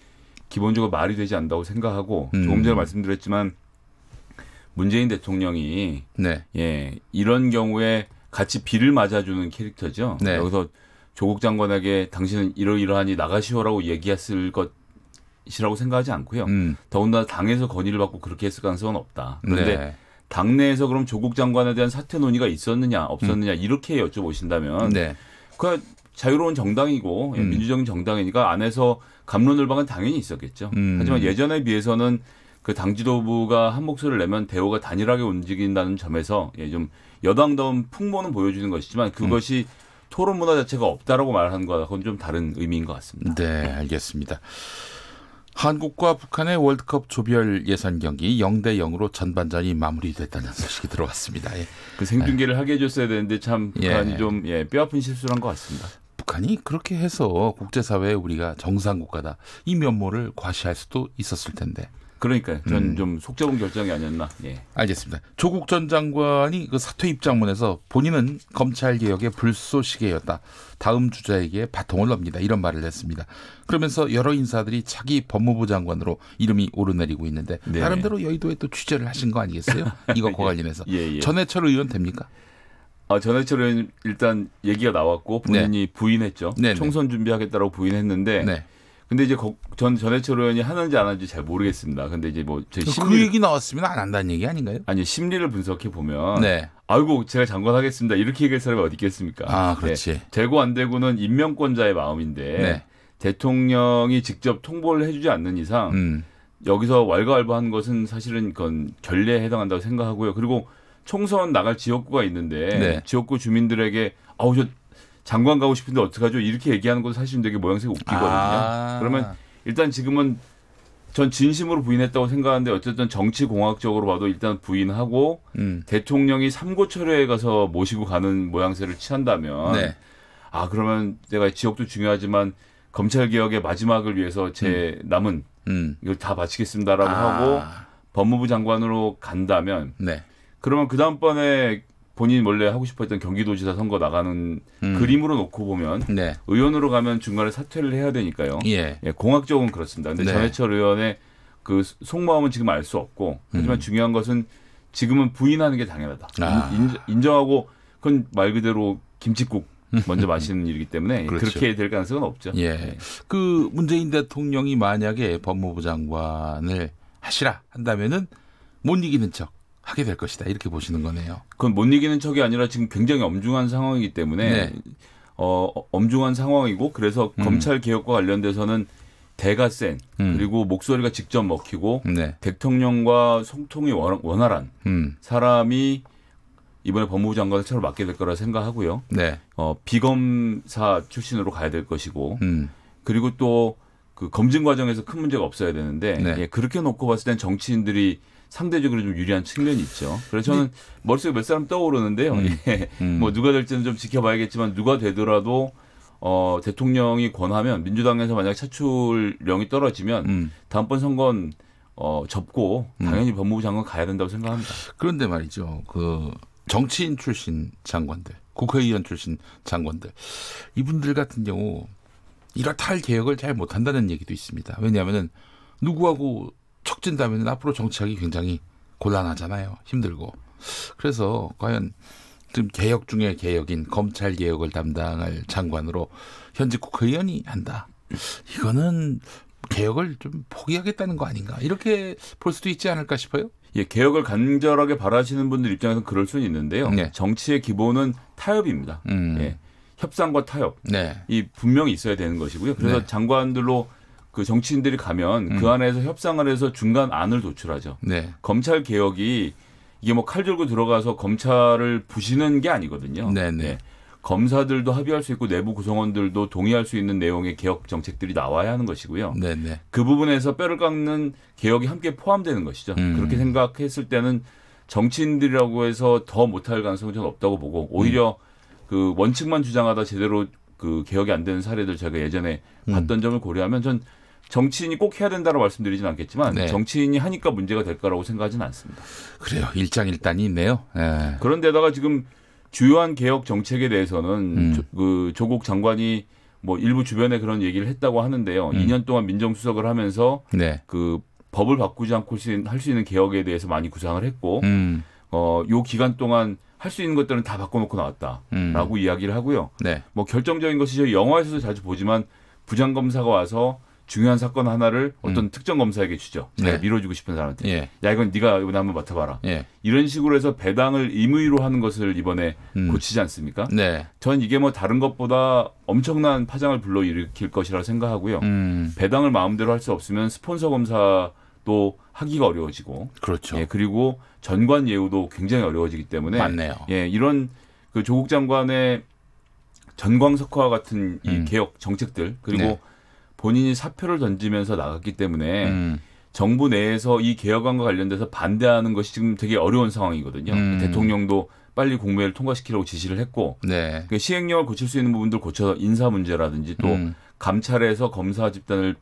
기본적으로 말이 되지 않다고 생각하고 음. 조금 전에 말씀드렸지만 문재인 대통령이 네. 예 이런 경우에 같이 비를 맞아주는 캐릭터죠. 네. 여기서 조국 장관에게 당신은 이러이러하니 나가시오라고 얘기했을 것이라고 생각하지 않고요. 음. 더군다나 당에서 건의를 받고 그렇게 했을 가능성은 없다. 그런데 네. 당내에서 그럼 조국 장관에 대한 사퇴 논의가 있었느냐 없었느냐 음. 이렇게 여쭤보신다면 네. 그 자유로운 정당이고 예, 음. 민주적인 정당이니까 안에서 감론을박은 당연히 있었겠죠. 음. 하지만 예전에 비해서는 그 당 지도부가 한 목소리를 내면 대우가 단일하게 움직인다는 점에서 예, 좀 여당다운 풍모는 보여주는 것이지만 그것이 음. 토론 문화 자체가 없다라고 말하는 것과는 좀 다른 의미인 것 같습니다. 네, 알겠습니다. 한국과 북한의 월드컵 조별 예선 경기 0대 0으로 전반전이 마무리됐다는 소식이 들어왔습니다. 예. 그 생중계를 네. 하게 해줬어야 되는데 참 예. 북한이 예. 좀뼈 아픈 실수를 한 것 같습니다. 북한이 그렇게 해서 국제사회에 우리가 정상국가다 이 면모를 과시할 수도 있었을 텐데. 그러니까 전좀 음. 속잡은 결정이 아니었나. 예. 알겠습니다. 조국 전 장관이 그 사퇴 입장문에서 본인은 검찰 개혁의 불쏘시개였다. 다음 주자에게 바통을 넘니다 이런 말을 했습니다. 그러면서 여러 인사들이 자기 법무부 장관으로 이름이 오르내리고 있는데 네. 나름대로 여의도에 또 취재를 하신 거 아니겠어요? 이거 예. 관련해서 예, 예. 전해철 의원 됩니까? 아, 전해철은 의 일단 얘기가 나왔고 본인이 네. 부인했죠. 네네. 네. 총선 준비하겠다라고 부인했는데 네. 근데 이제 전 전해철 의원이 하는지 안 하는지 잘 모르겠습니다. 근데 이제 뭐제 심리... 그 얘기 나왔으면 안 한다는 얘기 아닌가요? 아니 심리를 분석해 보면 네. 아이고 제가 장관하겠습니다 이렇게 얘기할 사람이 어디 있겠습니까? 아 그렇지. 네. 되고 안 되고는 임명권자의 마음인데 네. 대통령이 직접 통보를 해주지 않는 이상 음. 여기서 왈가왈부한 것은 사실은 그건 결례에 해당한다고 생각하고요. 그리고 총선 나갈 지역구가 있는데 네. 지역구 주민들에게 아우 저 장관 가고 싶은데 어떡하죠? 이렇게 얘기하는 것도 사실은 되게 모양새가 웃기거든요. 아. 그러면 일단 지금은 전 진심으로 부인했다고 생각하는데 어쨌든 정치공학적으로 봐도 일단 부인하고 음. 대통령이 삼고철회에 가서 모시고 가는 모양새를 취한다면 네. 아 그러면 내가 지역도 중요하지만 검찰 개혁의 마지막을 위해서 제 음. 남은 음. 이걸 다 바치겠습니다라고 아. 하고 법무부 장관으로 간다면 네. 그러면 그 다음번에 본인 원래 하고 싶었던 경기도지사 선거 나가는 음. 그림으로 놓고 보면 네. 의원으로 가면 중간에 사퇴를 해야 되니까요. 예. 예 공학적은 그렇습니다. 근데 네. 전해철 의원의 그 속마음은 지금 알 수 없고 하지만 음. 중요한 것은 지금은 부인하는 게 당연하다. 아. 인, 정하고 그건 말 그대로 김칫국 먼저 마시는 일이기 때문에 예, 그렇죠. 그렇게 될 가능성은 없죠. 예. 네. 그 문재인 대통령이 만약에 법무부 장관을 하시라 한다면은 못 이기는 척 하게 될 것이다 이렇게 보시는 거네요. 그건 못 이기는 척이 아니라 지금 굉장히 엄중한 상황이기 때문에 네. 어, 엄중한 상황이고 그래서 음. 검찰 개혁과 관련돼서는 대가 센 음. 그리고 목소리가 직접 먹히고 네. 대통령과 소통이 원활한 음. 사람이 이번에 법무부 장관을 새로 맡게 될 거라 생각하고요. 네. 어, 비검사 출신으로 가야 될 것이고 음. 그리고 또 그 검증 과정에서 큰 문제가 없어야 되는데 네. 예, 그렇게 놓고 봤을 땐 정치인들이 상대적으로 좀 유리한 측면이 있죠. 그래서 저는 네. 머릿속에 몇 사람 떠오르는데요. 음, 예. 음. 뭐 누가 될지는 좀 지켜봐야겠지만 누가 되더라도 어, 대통령이 권하면 민주당에서 만약 차출령이 떨어지면 음. 다음번 선거는 어, 접고 음. 당연히 법무부 장관 가야 된다고 생각합니다. 그런데 말이죠. 그 정치인 출신 장관들, 국회의원 출신 장관들 이분들 같은 경우 이렇다 할 개혁을 잘 못한다는 얘기도 있습니다. 왜냐하면은 누구하고 척진다면 앞으로 정치하기 굉장히 곤란하잖아요. 힘들고. 그래서 과연 지금 개혁 중에 개혁인 검찰 개혁을 담당할 장관으로 현직 국회의원이 한다. 이거는 개혁을 좀 포기하겠다는 거 아닌가 이렇게 볼 수도 있지 않을까 싶어요. 예, 개혁을 간절하게 바라시는 분들 입장에서 그럴 수는 있는데요. 네. 정치의 기본은 타협입니다. 음. 예, 협상과 타협 네. 이 분명히 있어야 되는 것이고요. 그래서 네. 장관들로 그 정치인들이 가면 그 음. 그 안에서 협상을 해서 중간 안을 도출하죠. 네. 검찰 개혁이 이게 뭐 칼 들고 들어가서 검찰을 부시는 게 아니거든요. 네네. 네. 예. 검사들도 합의할 수 있고 내부 구성원들도 동의할 수 있는 내용의 개혁 정책들이 나와야 하는 것이고요. 네네. 네. 그 부분에서 뼈를 깎는 개혁이 함께 포함되는 것이죠. 음. 그렇게 생각했을 때는 정치인들이라고 해서 더 못할 가능성은 저는 없다고 보고 오히려 음. 그 원칙만 주장하다 제대로 그 개혁이 안 되는 사례들 제가 예전에 음. 봤던 점을 고려하면 전 정치인이 꼭 해야 된다고 말씀드리진 않겠지만 네. 정치인이 하니까 문제가 될 거라고 생각하지는 않습니다. 그래요. 일장일단이 있네요. 네. 그런데다가 지금 주요한 개혁 정책에 대해서는 음. 조, 그 조국 장관이 뭐 일부 주변에 그런 얘기를 했다고 하는데요. 음. 2년 동안 민정수석을 하면서 네. 그 법을 바꾸지 않고 할 수 있는 개혁에 대해서 많이 구상을 했고 음. 어, 요 기간 동안 할 수 있는 것들은 다 바꿔놓고 나왔다라고 음. 이야기를 하고요. 네. 뭐 결정적인 것이 저희 영화에서도 자주 보지만 부장검사가 와서 중요한 사건 하나를 음. 어떤 음. 특정 검사에게 주죠. 네. 밀어주고 싶은 사람한테. 예. 야 이건 네가 이번에 한번 맡아봐라. 예. 이런 식으로 해서 배당을 임의로 하는 것을 이번에 음. 고치지 않습니까? 네. 전 이게 뭐 다른 것보다 엄청난 파장을 불러일으킬 것이라 생각하고요. 음. 배당을 마음대로 할 수 없으면 스폰서 검사도 하기가 어려워지고. 그렇죠. 예, 그리고 전관 예우도 굉장히 어려워지기 때문에. 맞네요. 예, 이런 그 조국 장관의 전광석화 같은 이 음. 개혁 정책들 그리고 네. 본인이 사표를 던지면서 나갔기 때문에 음. 정부 내에서 이 개혁안과 관련돼서 반대하는 것이 지금 되게 어려운 상황이거든요. 음. 대통령도 빨리 공매를 통과시키라고 지시를 했고 네. 그 시행령을 고칠 수 있는 부분들 고쳐서 인사 문제라든지 또 음. 감찰에서 검사 집단을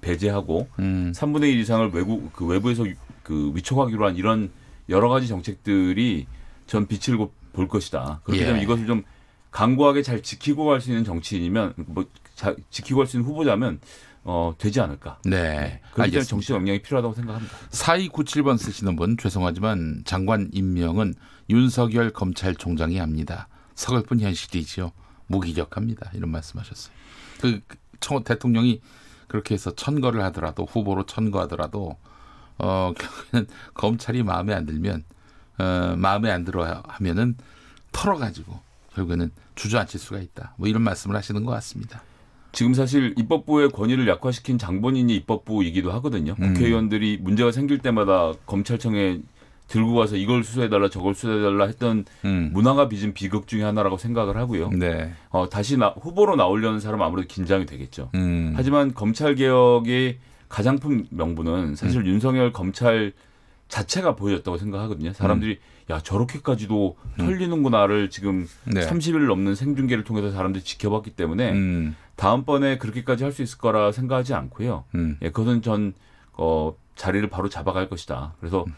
배제하고 음. 3분의 1 이상을 외국 그 외부에서 그 위촉하기로 한 이런 여러 가지 정책들이 전 빛을 볼 것이다. 그렇게 예. 되면 예. 이것을 좀 강구하게 잘 지키고 갈 수 있는 정치인이면 뭐 자, 지키고 할 수 있는 후보자면 어, 되지 않을까. 네. 네. 그렇기 때문에 정치적 역량이 필요하다고 생각합니다. 4297번 쓰시는 분 죄송하지만 장관 임명은 윤석열 검찰총장이 합니다. 서글픈 현실이지요. 무기력합니다. 이런 말씀하셨어요. 그 대통령이 그렇게 해서 천거를 하더라도 후보로 천거하더라도 어 결국에는 검찰이 마음에 안 들면 어 마음에 안 들어 하면은 털어가지고 결국에는 주저앉힐 수가 있다. 뭐 이런 말씀을 하시는 것 같습니다. 지금 사실 입법부의 권위를 약화시킨 장본인이 입법부이기도 하거든요. 음. 국회의원들이 문제가 생길 때마다 검찰청에 들고 가서 이걸 수사해달라 저걸 수사해달라 했던 음. 문화가 빚은 비극 중의 하나라고 생각을 하고요. 네. 어, 다시 나, 후보로 나오려는 사람 아무래도 긴장이 되겠죠. 음. 하지만 검찰 개혁의 가장 큰 명분은 사실 음. 윤석열 검찰 자체가 보여줬다고 생각하거든요. 사람들이 음. 야 저렇게까지도 음. 털리는구나를 지금 네. 30일 넘는 생중계를 통해서 사람들이 지켜봤기 때문에 다음번에 그렇게까지 할 수 있을 거라 생각하지 않고요. 음. 예, 그것은 전 어, 자리를 바로 잡아갈 것이다. 그래서 음.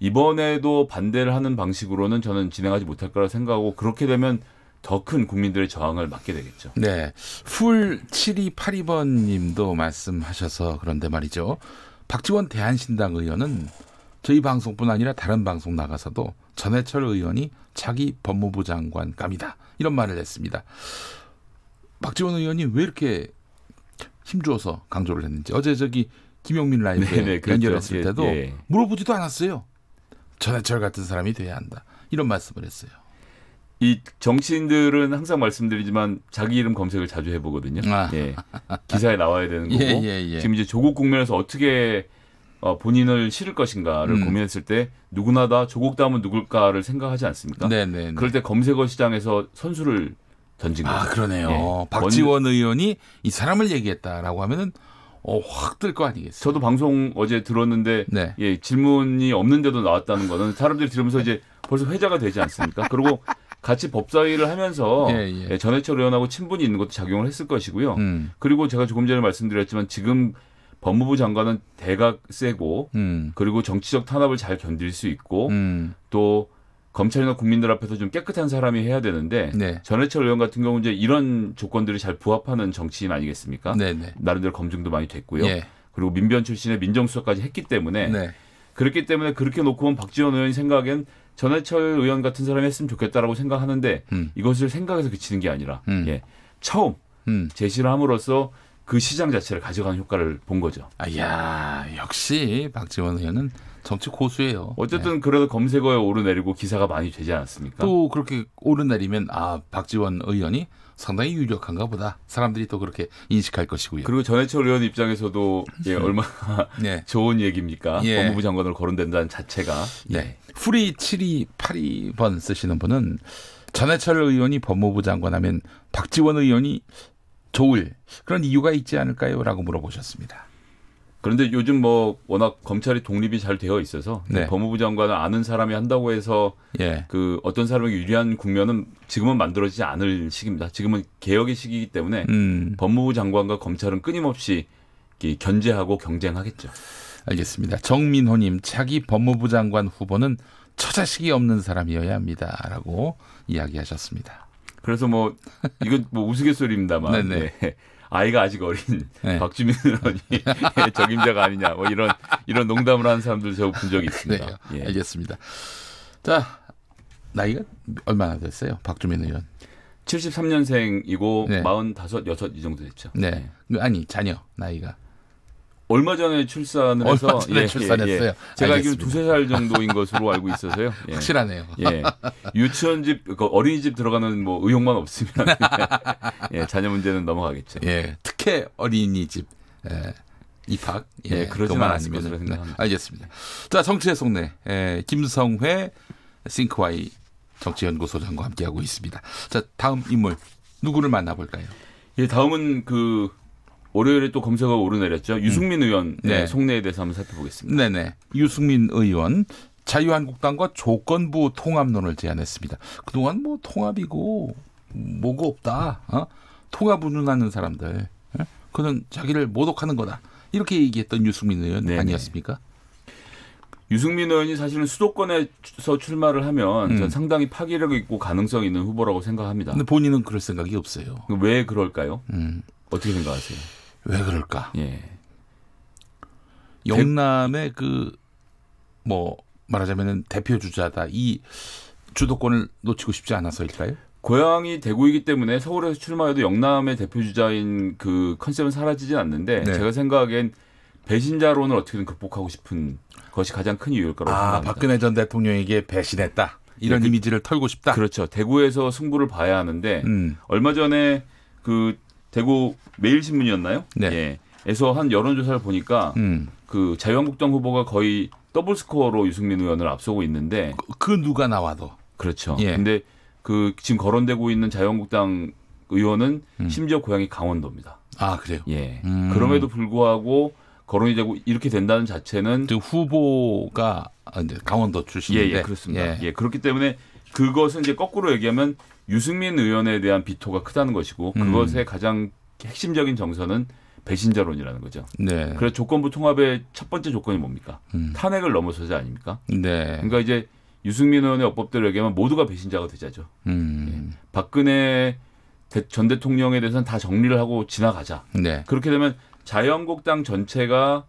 이번에도 반대를 하는 방식으로는 저는 진행하지 못할 거라 생각하고 그렇게 되면 더 큰 국민들의 저항을 맞게 되겠죠. 네. 풀 7282번 님도 말씀하셔서 그런데 말이죠. 박지원 대한신당 의원은 저희 방송뿐 아니라 다른 방송 나가서도 전해철 의원이 자기 법무부 장관감이다. 이런 말을 했습니다. 박지원 의원이 왜 이렇게 힘주어서 강조를 했는지 어제 저기 김용민 라이브에 네 그렇죠. 연결했을 때도 예, 예. 물어보지도 않았어요. 전해철 같은 사람이 돼야 한다 이런 말씀을 했어요. 이 정치인들은 항상 말씀드리지만 자기 이름 검색을 자주 해보거든요. 아. 예. 기사에 나와야 되는 예, 거고 예, 예, 지금 이제 조국 국면에서 어떻게 어, 본인을 실을 것인가를 음. 고민했을 때 누구나 다 조국 다음은 누굴까를 생각하지 않습니까? 네네. 네, 네. 그럴 때 검색어 시장에서 선수를 던진 아, 거죠. 아 그러네요. 예. 박지원 원... 의원이 이 사람을 얘기했다라고 하면은 어, 확 뜰 거 아니겠어요? 저도 방송 어제 들었는데 네. 예, 질문이 없는데도 나왔다는 거는 사람들이 들으면서 이제 벌써 회자가 되지 않습니까? 그리고 같이 법사위를 하면서 예, 예. 예, 전해철 의원하고 친분이 있는 것도 작용을 했을 것이고요. 음. 그리고 제가 조금 전에 말씀드렸지만 지금 법무부 장관은 대각 세고 음. 그리고 정치적 탄압을 잘 견딜 수 있고 음. 또 검찰이나 국민들 앞에서 좀 깨끗한 사람이 해야 되는데 네. 전해철 의원 같은 경우 이제 이런 조건들이 잘 부합하는 정치인 아니겠습니까? 네네. 네. 나름대로 검증도 많이 됐고요. 예. 그리고 민변 출신의 민정수석까지 했기 때문에 네. 그렇기 때문에 그렇게 놓고 보면 박지원 의원 생각엔 전해철 의원 같은 사람이 했으면 좋겠다라고 생각하는데 음. 이것을 생각해서 그치는 게 아니라 음. 예. 처음 음. 제시를 함으로써 그 시장 자체를 가져가는 효과를 본 거죠. 아야 역시 박지원 의원은 정치 고수예요. 어쨌든 네. 그래도 검색어에 오르내리고 기사가 많이 되지 않았습니까? 또 그렇게 오르내리면 아 박지원 의원이 상당히 유력한가 보다. 사람들이 또 그렇게 인식할 것이고요. 그리고 전해철 의원 입장에서도 예, 음. 얼마나 네. 좋은 얘기입니까? 예. 법무부 장관으로 거론된다는 자체가. 네. 네. 프리 7282번 쓰시는 분은 전해철 의원이 법무부 장관 하면 박지원 의원이 좋을 그런 이유가 있지 않을까요?라고 물어보셨습니다. 그런데 요즘 뭐 워낙 검찰이 독립이 잘 되어 있어서 네. 법무부 장관을 아는 사람이 한다고 해서 예. 그 어떤 사람에게 유리한 국면은 지금은 만들어지지 않을 시기입니다. 지금은 개혁의 시기이기 때문에 음. 법무부 장관과 검찰은 끊임없이 견제하고 경쟁하겠죠. 알겠습니다. 정민호님 차기 법무부 장관 후보는 처자식이 없는 사람이어야 합니다라고 이야기하셨습니다. 그래서 뭐 이건 뭐 우스갯소리입니다만 네. 아이가 아직 어린 네. 박주민 의원이 적임자가 아니냐 뭐 이런 이런 농담을 하는 사람들 제가 본 적이 있습니다. 네, 예. 알겠습니다. 자 나이가 얼마나 됐어요, 박주민 의원? 73년생이고 네. 45, 6이 정도 됐죠. 네. 예. 아니 자녀 나이가. 얼마 전에 출산을 얼마 해서 전에 예, 출산했어요. 예, 예. 제가 알기 두세 살 정도인 것으로 알고 있어서요. 예. 확실하네요. 예. 유치원집 그 어린이집 들어가는 뭐 의욕만 없으면 예, 자녀 문제는 넘어가겠죠. 예. 특히 어린이집 예. 입학 예, 예 그러진 않았을 것으로 네, 생각합니다. 네, 알겠습니다. 자, 정치의 속내 예, 김성회 싱크와이 정치연구소장과 함께하고 있습니다. 자, 다음 인물 누구를 만나볼까요? 예, 다음은 그 월요일에 또 검색어 오르내렸죠. 음. 유승민 의원 네, 네. 속내에 대해서 한번 살펴보겠습니다. 네네. 유승민 의원 자유한국당과 조건부 통합론을 제안했습니다. 그동안 뭐 통합이고 뭐가 없다. 어? 통합 운운하는 사람들. 어? 그는 자기를 모독하는 거다. 이렇게 얘기했던 유승민 의원 네네. 아니었습니까? 유승민 의원이 사실은 수도권에서 출마를 하면 음. 상당히 파괴력 있고 가능성 있는 후보라고 생각합니다. 근데 본인은 그럴 생각이 없어요. 왜 그럴까요? 음. 어떻게 생각하세요? 왜 그럴까? 예. 영남의 그 뭐 말하자면은 대표 주자다 이 주도권을 놓치고 싶지 않아서일까요? 고향이 대구이기 때문에 서울에서 출마해도 영남의 대표 주자인 그 컨셉은 사라지진 않는데 네. 제가 생각엔 배신자론을 어떻게든 극복하고 싶은 것이 가장 큰 이유일 거라고 아, 생각합니다. 박근혜 전 대통령에게 배신했다. 네, 이런 네, 그, 이미지를 털고 싶다. 그렇죠. 대구에서 승부를 봐야 하는데 음. 얼마 전에 그 대구 매일신문이었나요? 네. 예. 에서 한 여론조사를 보니까 음. 그 자유한국당 후보가 거의 더블 스코어로 유승민 의원을 앞서고 있는데 그, 그 누가 나와도 그렇죠. 예. 근데 그 지금 거론되고 있는 자유한국당 의원은 음. 심지어 고향이 강원도입니다. 아 그래요? 예. 음. 그럼에도 불구하고 거론이 되고 이렇게 된다는 자체는 그 후보가 아, 강원도 출신인데 예, 예 그렇습니다. 예. 예. 그렇기 때문에 그것은 이제 거꾸로 얘기하면 유승민 의원에 대한 비토가 크다는 것이고 음. 그것의 음. 가장 핵심적인 정서는 배신자론이라는 거죠. 네. 그래서 조건부 통합의 첫 번째 조건이 뭡니까? 음. 탄핵을 넘어서지 아닙니까? 네. 그러니까 이제 유승민 의원의 어법대로 얘기하면 모두가 배신자가 되자죠. 음. 예. 박근혜 전 대통령에 대해서는 다 정리를 하고 지나가자. 네. 그렇게 되면 자유한국당 전체가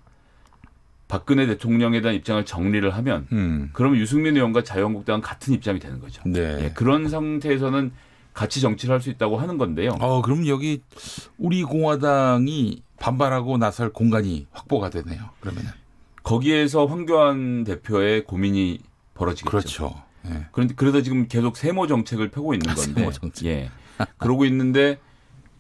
박근혜 대통령에 대한 입장을 정리를 하면 음. 그러면 유승민 의원과 자유한국당은 같은 입장이 되는 거죠. 네. 예, 그런 상태에서는 같이 정치를 할 수 있다고 하는 건데요. 어, 그럼 여기 우리 공화당이 반발하고 나설 공간이 확보가 되네요. 그러면은 거기에서 황교안 대표의 고민이 벌어지겠죠. 그렇죠. 예. 그런데 그러다 지금 계속 세모 정책을 펴고 있는 건데. 세모 정책. 예. 그러고 있는데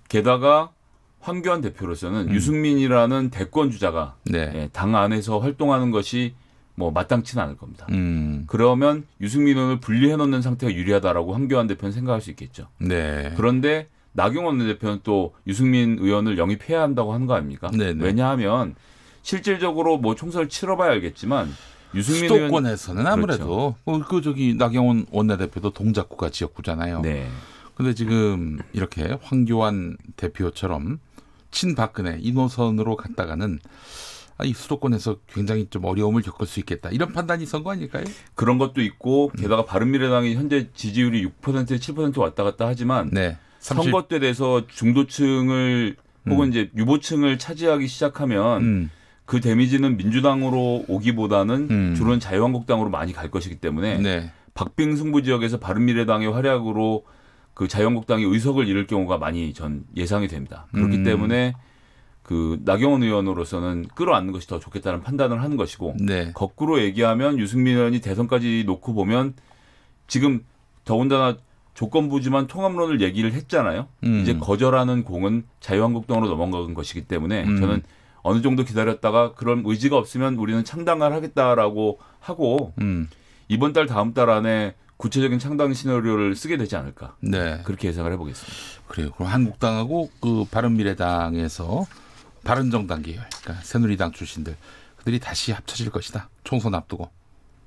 게다가 황교안 대표로서는 음. 유승민이라는 대권 주자가 네. 예, 당 안에서 활동하는 것이 뭐 마땅치는 않을 겁니다. 음. 그러면 유승민 의원을 분리해 놓는 상태가 유리하다라고 황교안 대표는 생각할 수 있겠죠. 네. 그런데 나경원 대표는 또 유승민 의원을 영입해야 한다고 하는 거 아닙니까? 네네. 네. 왜냐하면 실질적으로 뭐 총선을 치러봐야 알겠지만 유승민 수도권에서는 의원... 아무래도 그렇죠. 뭐 그 저기 나경원 원내대표도 동작구가 지역구잖아요. 네. 근데 지금 이렇게 황교안 대표처럼 친박근혜 이노선으로 갔다가는 아, 이 수도권에서 굉장히 좀 어려움을 겪을 수 있겠다 이런 판단이 선거 아닐까요? 그런 것도 있고 음. 게다가 바른미래당이 현재 지지율이 6%에 7% 왔다 갔다 하지만 네. 30... 선거 때 돼서 중도층을 혹은 음. 이제 유보층을 차지하기 시작하면 음. 그 데미지는 민주당으로 오기보다는 음. 주로는 자유한국당으로 많이 갈 것이기 때문에 네. 박빙 승부 지역에서 바른미래당의 활약으로 그 자유한국당이 의석을 잃을 경우가 많이 전 예상이 됩니다. 그렇기 음. 때문에 그 나경원 의원으로서는 끌어안는 것이 더 좋겠다는 판단을 하는 것이고 네. 거꾸로 얘기하면 유승민 의원이 대선까지 놓고 보면 지금 더군다나 조건부지만 통합론을 얘기를 했잖아요. 음. 이제 거절하는 공은 자유한국당으로 넘어간 것이기 때문에 음. 저는 어느 정도 기다렸다가 그런 의지가 없으면 우리는 창당을 하겠다라고 하고 음. 이번 달 다음 달 안에 구체적인 창당 시나리오를 쓰게 되지 않을까. 네. 그렇게 예상을 해보겠습니다. 그래요. 그럼 한국당하고 그 바른미래당에서 바른정당 계열, 그러니까 새누리당 출신들 그들이 다시 합쳐질 것이다. 총선 앞두고.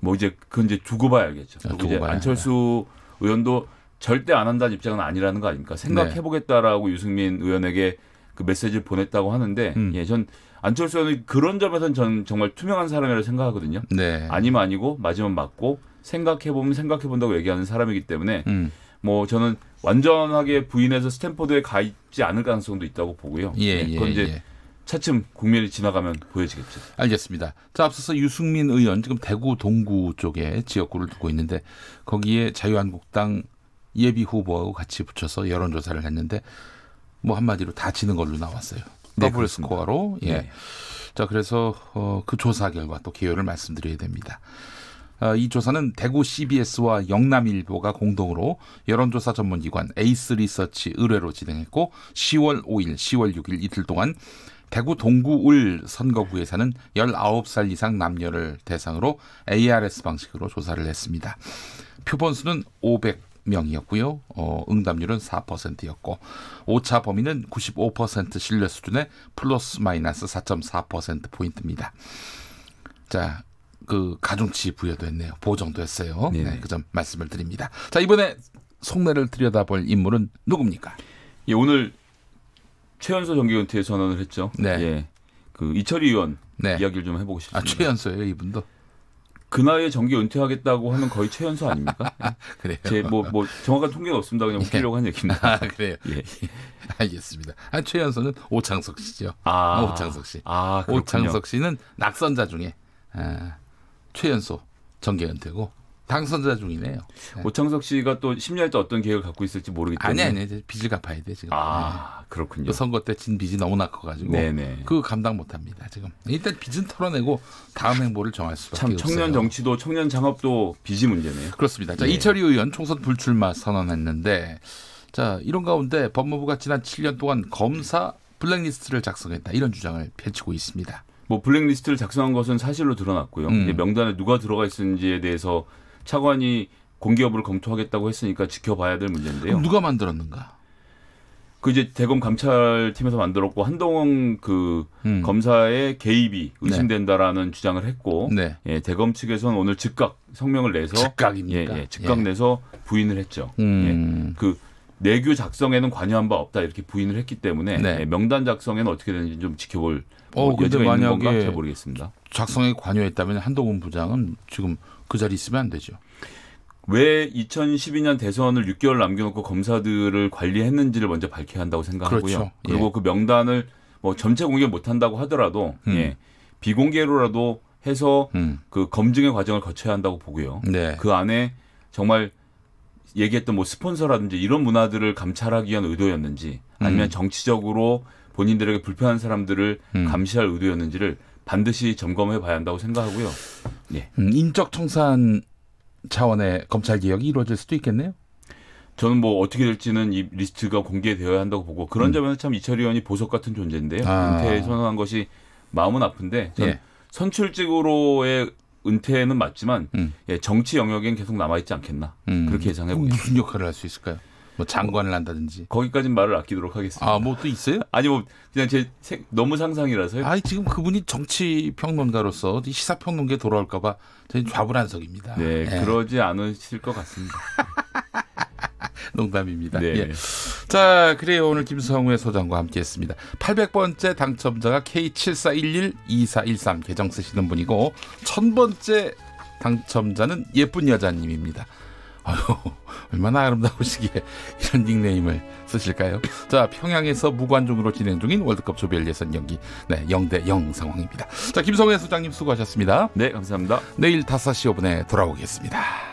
뭐 이제 그건 이제 두고 봐야겠죠. 아, 두고 이제 봐야. 안철수 네. 의원도 절대 안 한다는 입장은 아니라는 거 아닙니까? 생각해보겠다라고 네. 유승민 의원에게 그 메시지를 보냈다고 하는데 음. 예, 전 안철수 의원이 그런 점에서는 저 정말 투명한 사람이라고 생각하거든요. 네. 아니면 아니고 맞으면 맞고 생각해보면 생각해본다고 얘기하는 사람이기 때문에 음. 뭐 저는 완전하게 부인해서 스탠퍼드에 가 있지 않을 가능성도 있다고 보고요. 예, 네, 예, 그건 이제 예. 차츰 국면이 지나가면 보여지겠죠. 알겠습니다. 자 앞서서 유승민 의원 지금 대구 동구 쪽에 지역구를 두고 있는데 거기에 자유한국당 예비 후보하고 같이 붙여서 여론조사를 했는데 뭐 한마디로 다 지는 걸로 나왔어요. 네, 더블 그 스코어로 예. 네. 자 그래서 어, 그 조사 결과 또 개요를 말씀드려야 됩니다. 어, 이 조사는 대구 CBS와 영남일보가 공동으로 여론조사 전문기관 에이스 리서치 의뢰로 진행했고 10월 5일, 10월 6일 이틀 동안 대구 동구 울 선거구에 사는 19살 이상 남녀를 대상으로 ARS 방식으로 조사를 했습니다. 표본수는 500명이었고요. 어, 응답률은 4%였고 오차 범위는 95% 신뢰 수준의 플러스 마이너스 4.4% 포인트입니다. 자, 그 가중치 부여도 했네요. 보정도 했어요. 네, 네 그점 말씀을 드립니다. 자 이번에 속내를 들여다볼 인물은 누굽니까? 예, 오늘 최연소 정기원 퇴 선언을 했죠. 네. 예, 그 이철희 의원 네. 이야기를 좀 해보고 싶습니다. 아, 최연소예요, 이분도. 그 나이에 정기 은퇴하겠다고 하면 거의 최연소 아닙니까? 그래요. 제뭐뭐 뭐 정확한 통계는 없습니다. 그냥 예. 웃기려고 예. 한 얘기입니다. 아, 그래요. 예. 알겠습니다. 아, 최연소는 오창석 씨죠. 아, 오창석 씨. 아, 그렇군요. 오창석 씨는 낙선자 중에 아, 최연소 정계연대고 당선자 중이네요. 네. 오창석 씨가 또 심리할 때 어떤 계획을 갖고 있을지 모르기 때문에 아니 아니 빚을 갚아야 돼 지금. 아 네. 그렇군요. 그 선거 때 진 빚이 너무 나커가지고 네네. 그 감당 못합니다 지금. 일단 빚은 털어내고 다음 행보를 정할 수밖에 참, 청년 없어요. 정치도 청년 장업도 빚이 문제네요. 그렇습니다. 자 네. 이철희 의원 총선 불출마 선언했는데 자 이런 가운데 법무부가 지난 7년 동안 검사 블랙리스트를 작성했다 이런 주장을 펼치고 있습니다. 뭐 블랙리스트를 작성한 것은 사실로 드러났고요. 음. 명단에 누가 들어가 있었는지에 대해서 차관이 공개 여부를 검토하겠다고 했으니까 지켜봐야 될 문제인데요. 누가 만들었는가? 그 이제 대검 감찰팀에서 만들었고 한동훈 그 음. 검사의 개입이 네. 의심된다라는 네. 주장을 했고 네. 예, 대검 측에서는 오늘 즉각 성명을 내서 즉각입니까? 예, 예, 즉각 예. 내서 부인을 했죠. 음. 예, 그 내규 작성에는 관여한 바 없다 이렇게 부인을 했기 때문에 네. 예, 명단 작성에는 어떻게 되는지 좀 지켜볼 어, 여지가 있는 건가 잘 모르겠습니다. 작성에 관여했다면 한동훈 부장은 지금 그 자리 있으면 안 되죠. 왜 2012년 대선을 6개월 남겨놓고 검사들을 관리했는지를 먼저 밝혀야 한다고 생각하고요. 그렇죠. 예. 그리고 예. 그 명단을 뭐 전체 공개 못한다고 하더라도 음. 예, 비공개로라도 해서 음. 그 검증의 과정을 거쳐야 한다고 보고요. 네. 그 안에 정말 얘기했던 뭐 스폰서라든지 이런 문화들을 감찰하기 위한 의도였는지 아니면 음. 정치적으로 본인들에게 불편한 사람들을 음. 감시할 의도였는지를 반드시 점검해 봐야 한다고 생각하고요. 예. 음, 인적 청산 차원의 검찰 개혁이 이루어질 수도 있겠네요. 저는 뭐 어떻게 될지는 이 리스트가 공개되어야 한다고 보고 그런 음. 점에서 참 이철희 의원이 보석 같은 존재인데요. 아. 은퇴에 선언한 것이 마음은 아픈데 예. 선출직으로의 은퇴는 맞지만 음. 예, 정치 영역엔 계속 남아 있지 않겠나 음. 그렇게 예상해 봅니다. 무슨 역할을 할 수 있을까요? 뭐 장관을 한다든지 거기까지는 말을 아끼도록 하겠습니다. 아 뭐 또 있어요? 아니 뭐 그냥 제 생, 너무 상상이라서요. 아 지금 그분이 정치 평론가로서 시사 평론계 돌아올까봐 저희 좌불안석입니다. 네, 네, 그러지 않으실 것 같습니다. 농담입니다. 네. 예. 자, 그래요. 오늘 김성우의 소장과 함께 했습니다. 800번째 당첨자가 K74112413 계정 쓰시는 분이고, 1000번째 당첨자는 예쁜 여자님입니다. 아유, 얼마나 아름다우시기에 이런 닉네임을 쓰실까요? 자, 평양에서 무관중으로 진행 중인 월드컵 조별 예선 경기. 네, 0대 0 상황입니다. 자, 김성혜 소장님 수고하셨습니다. 네, 감사합니다. 내일 5시 5분에 돌아오겠습니다.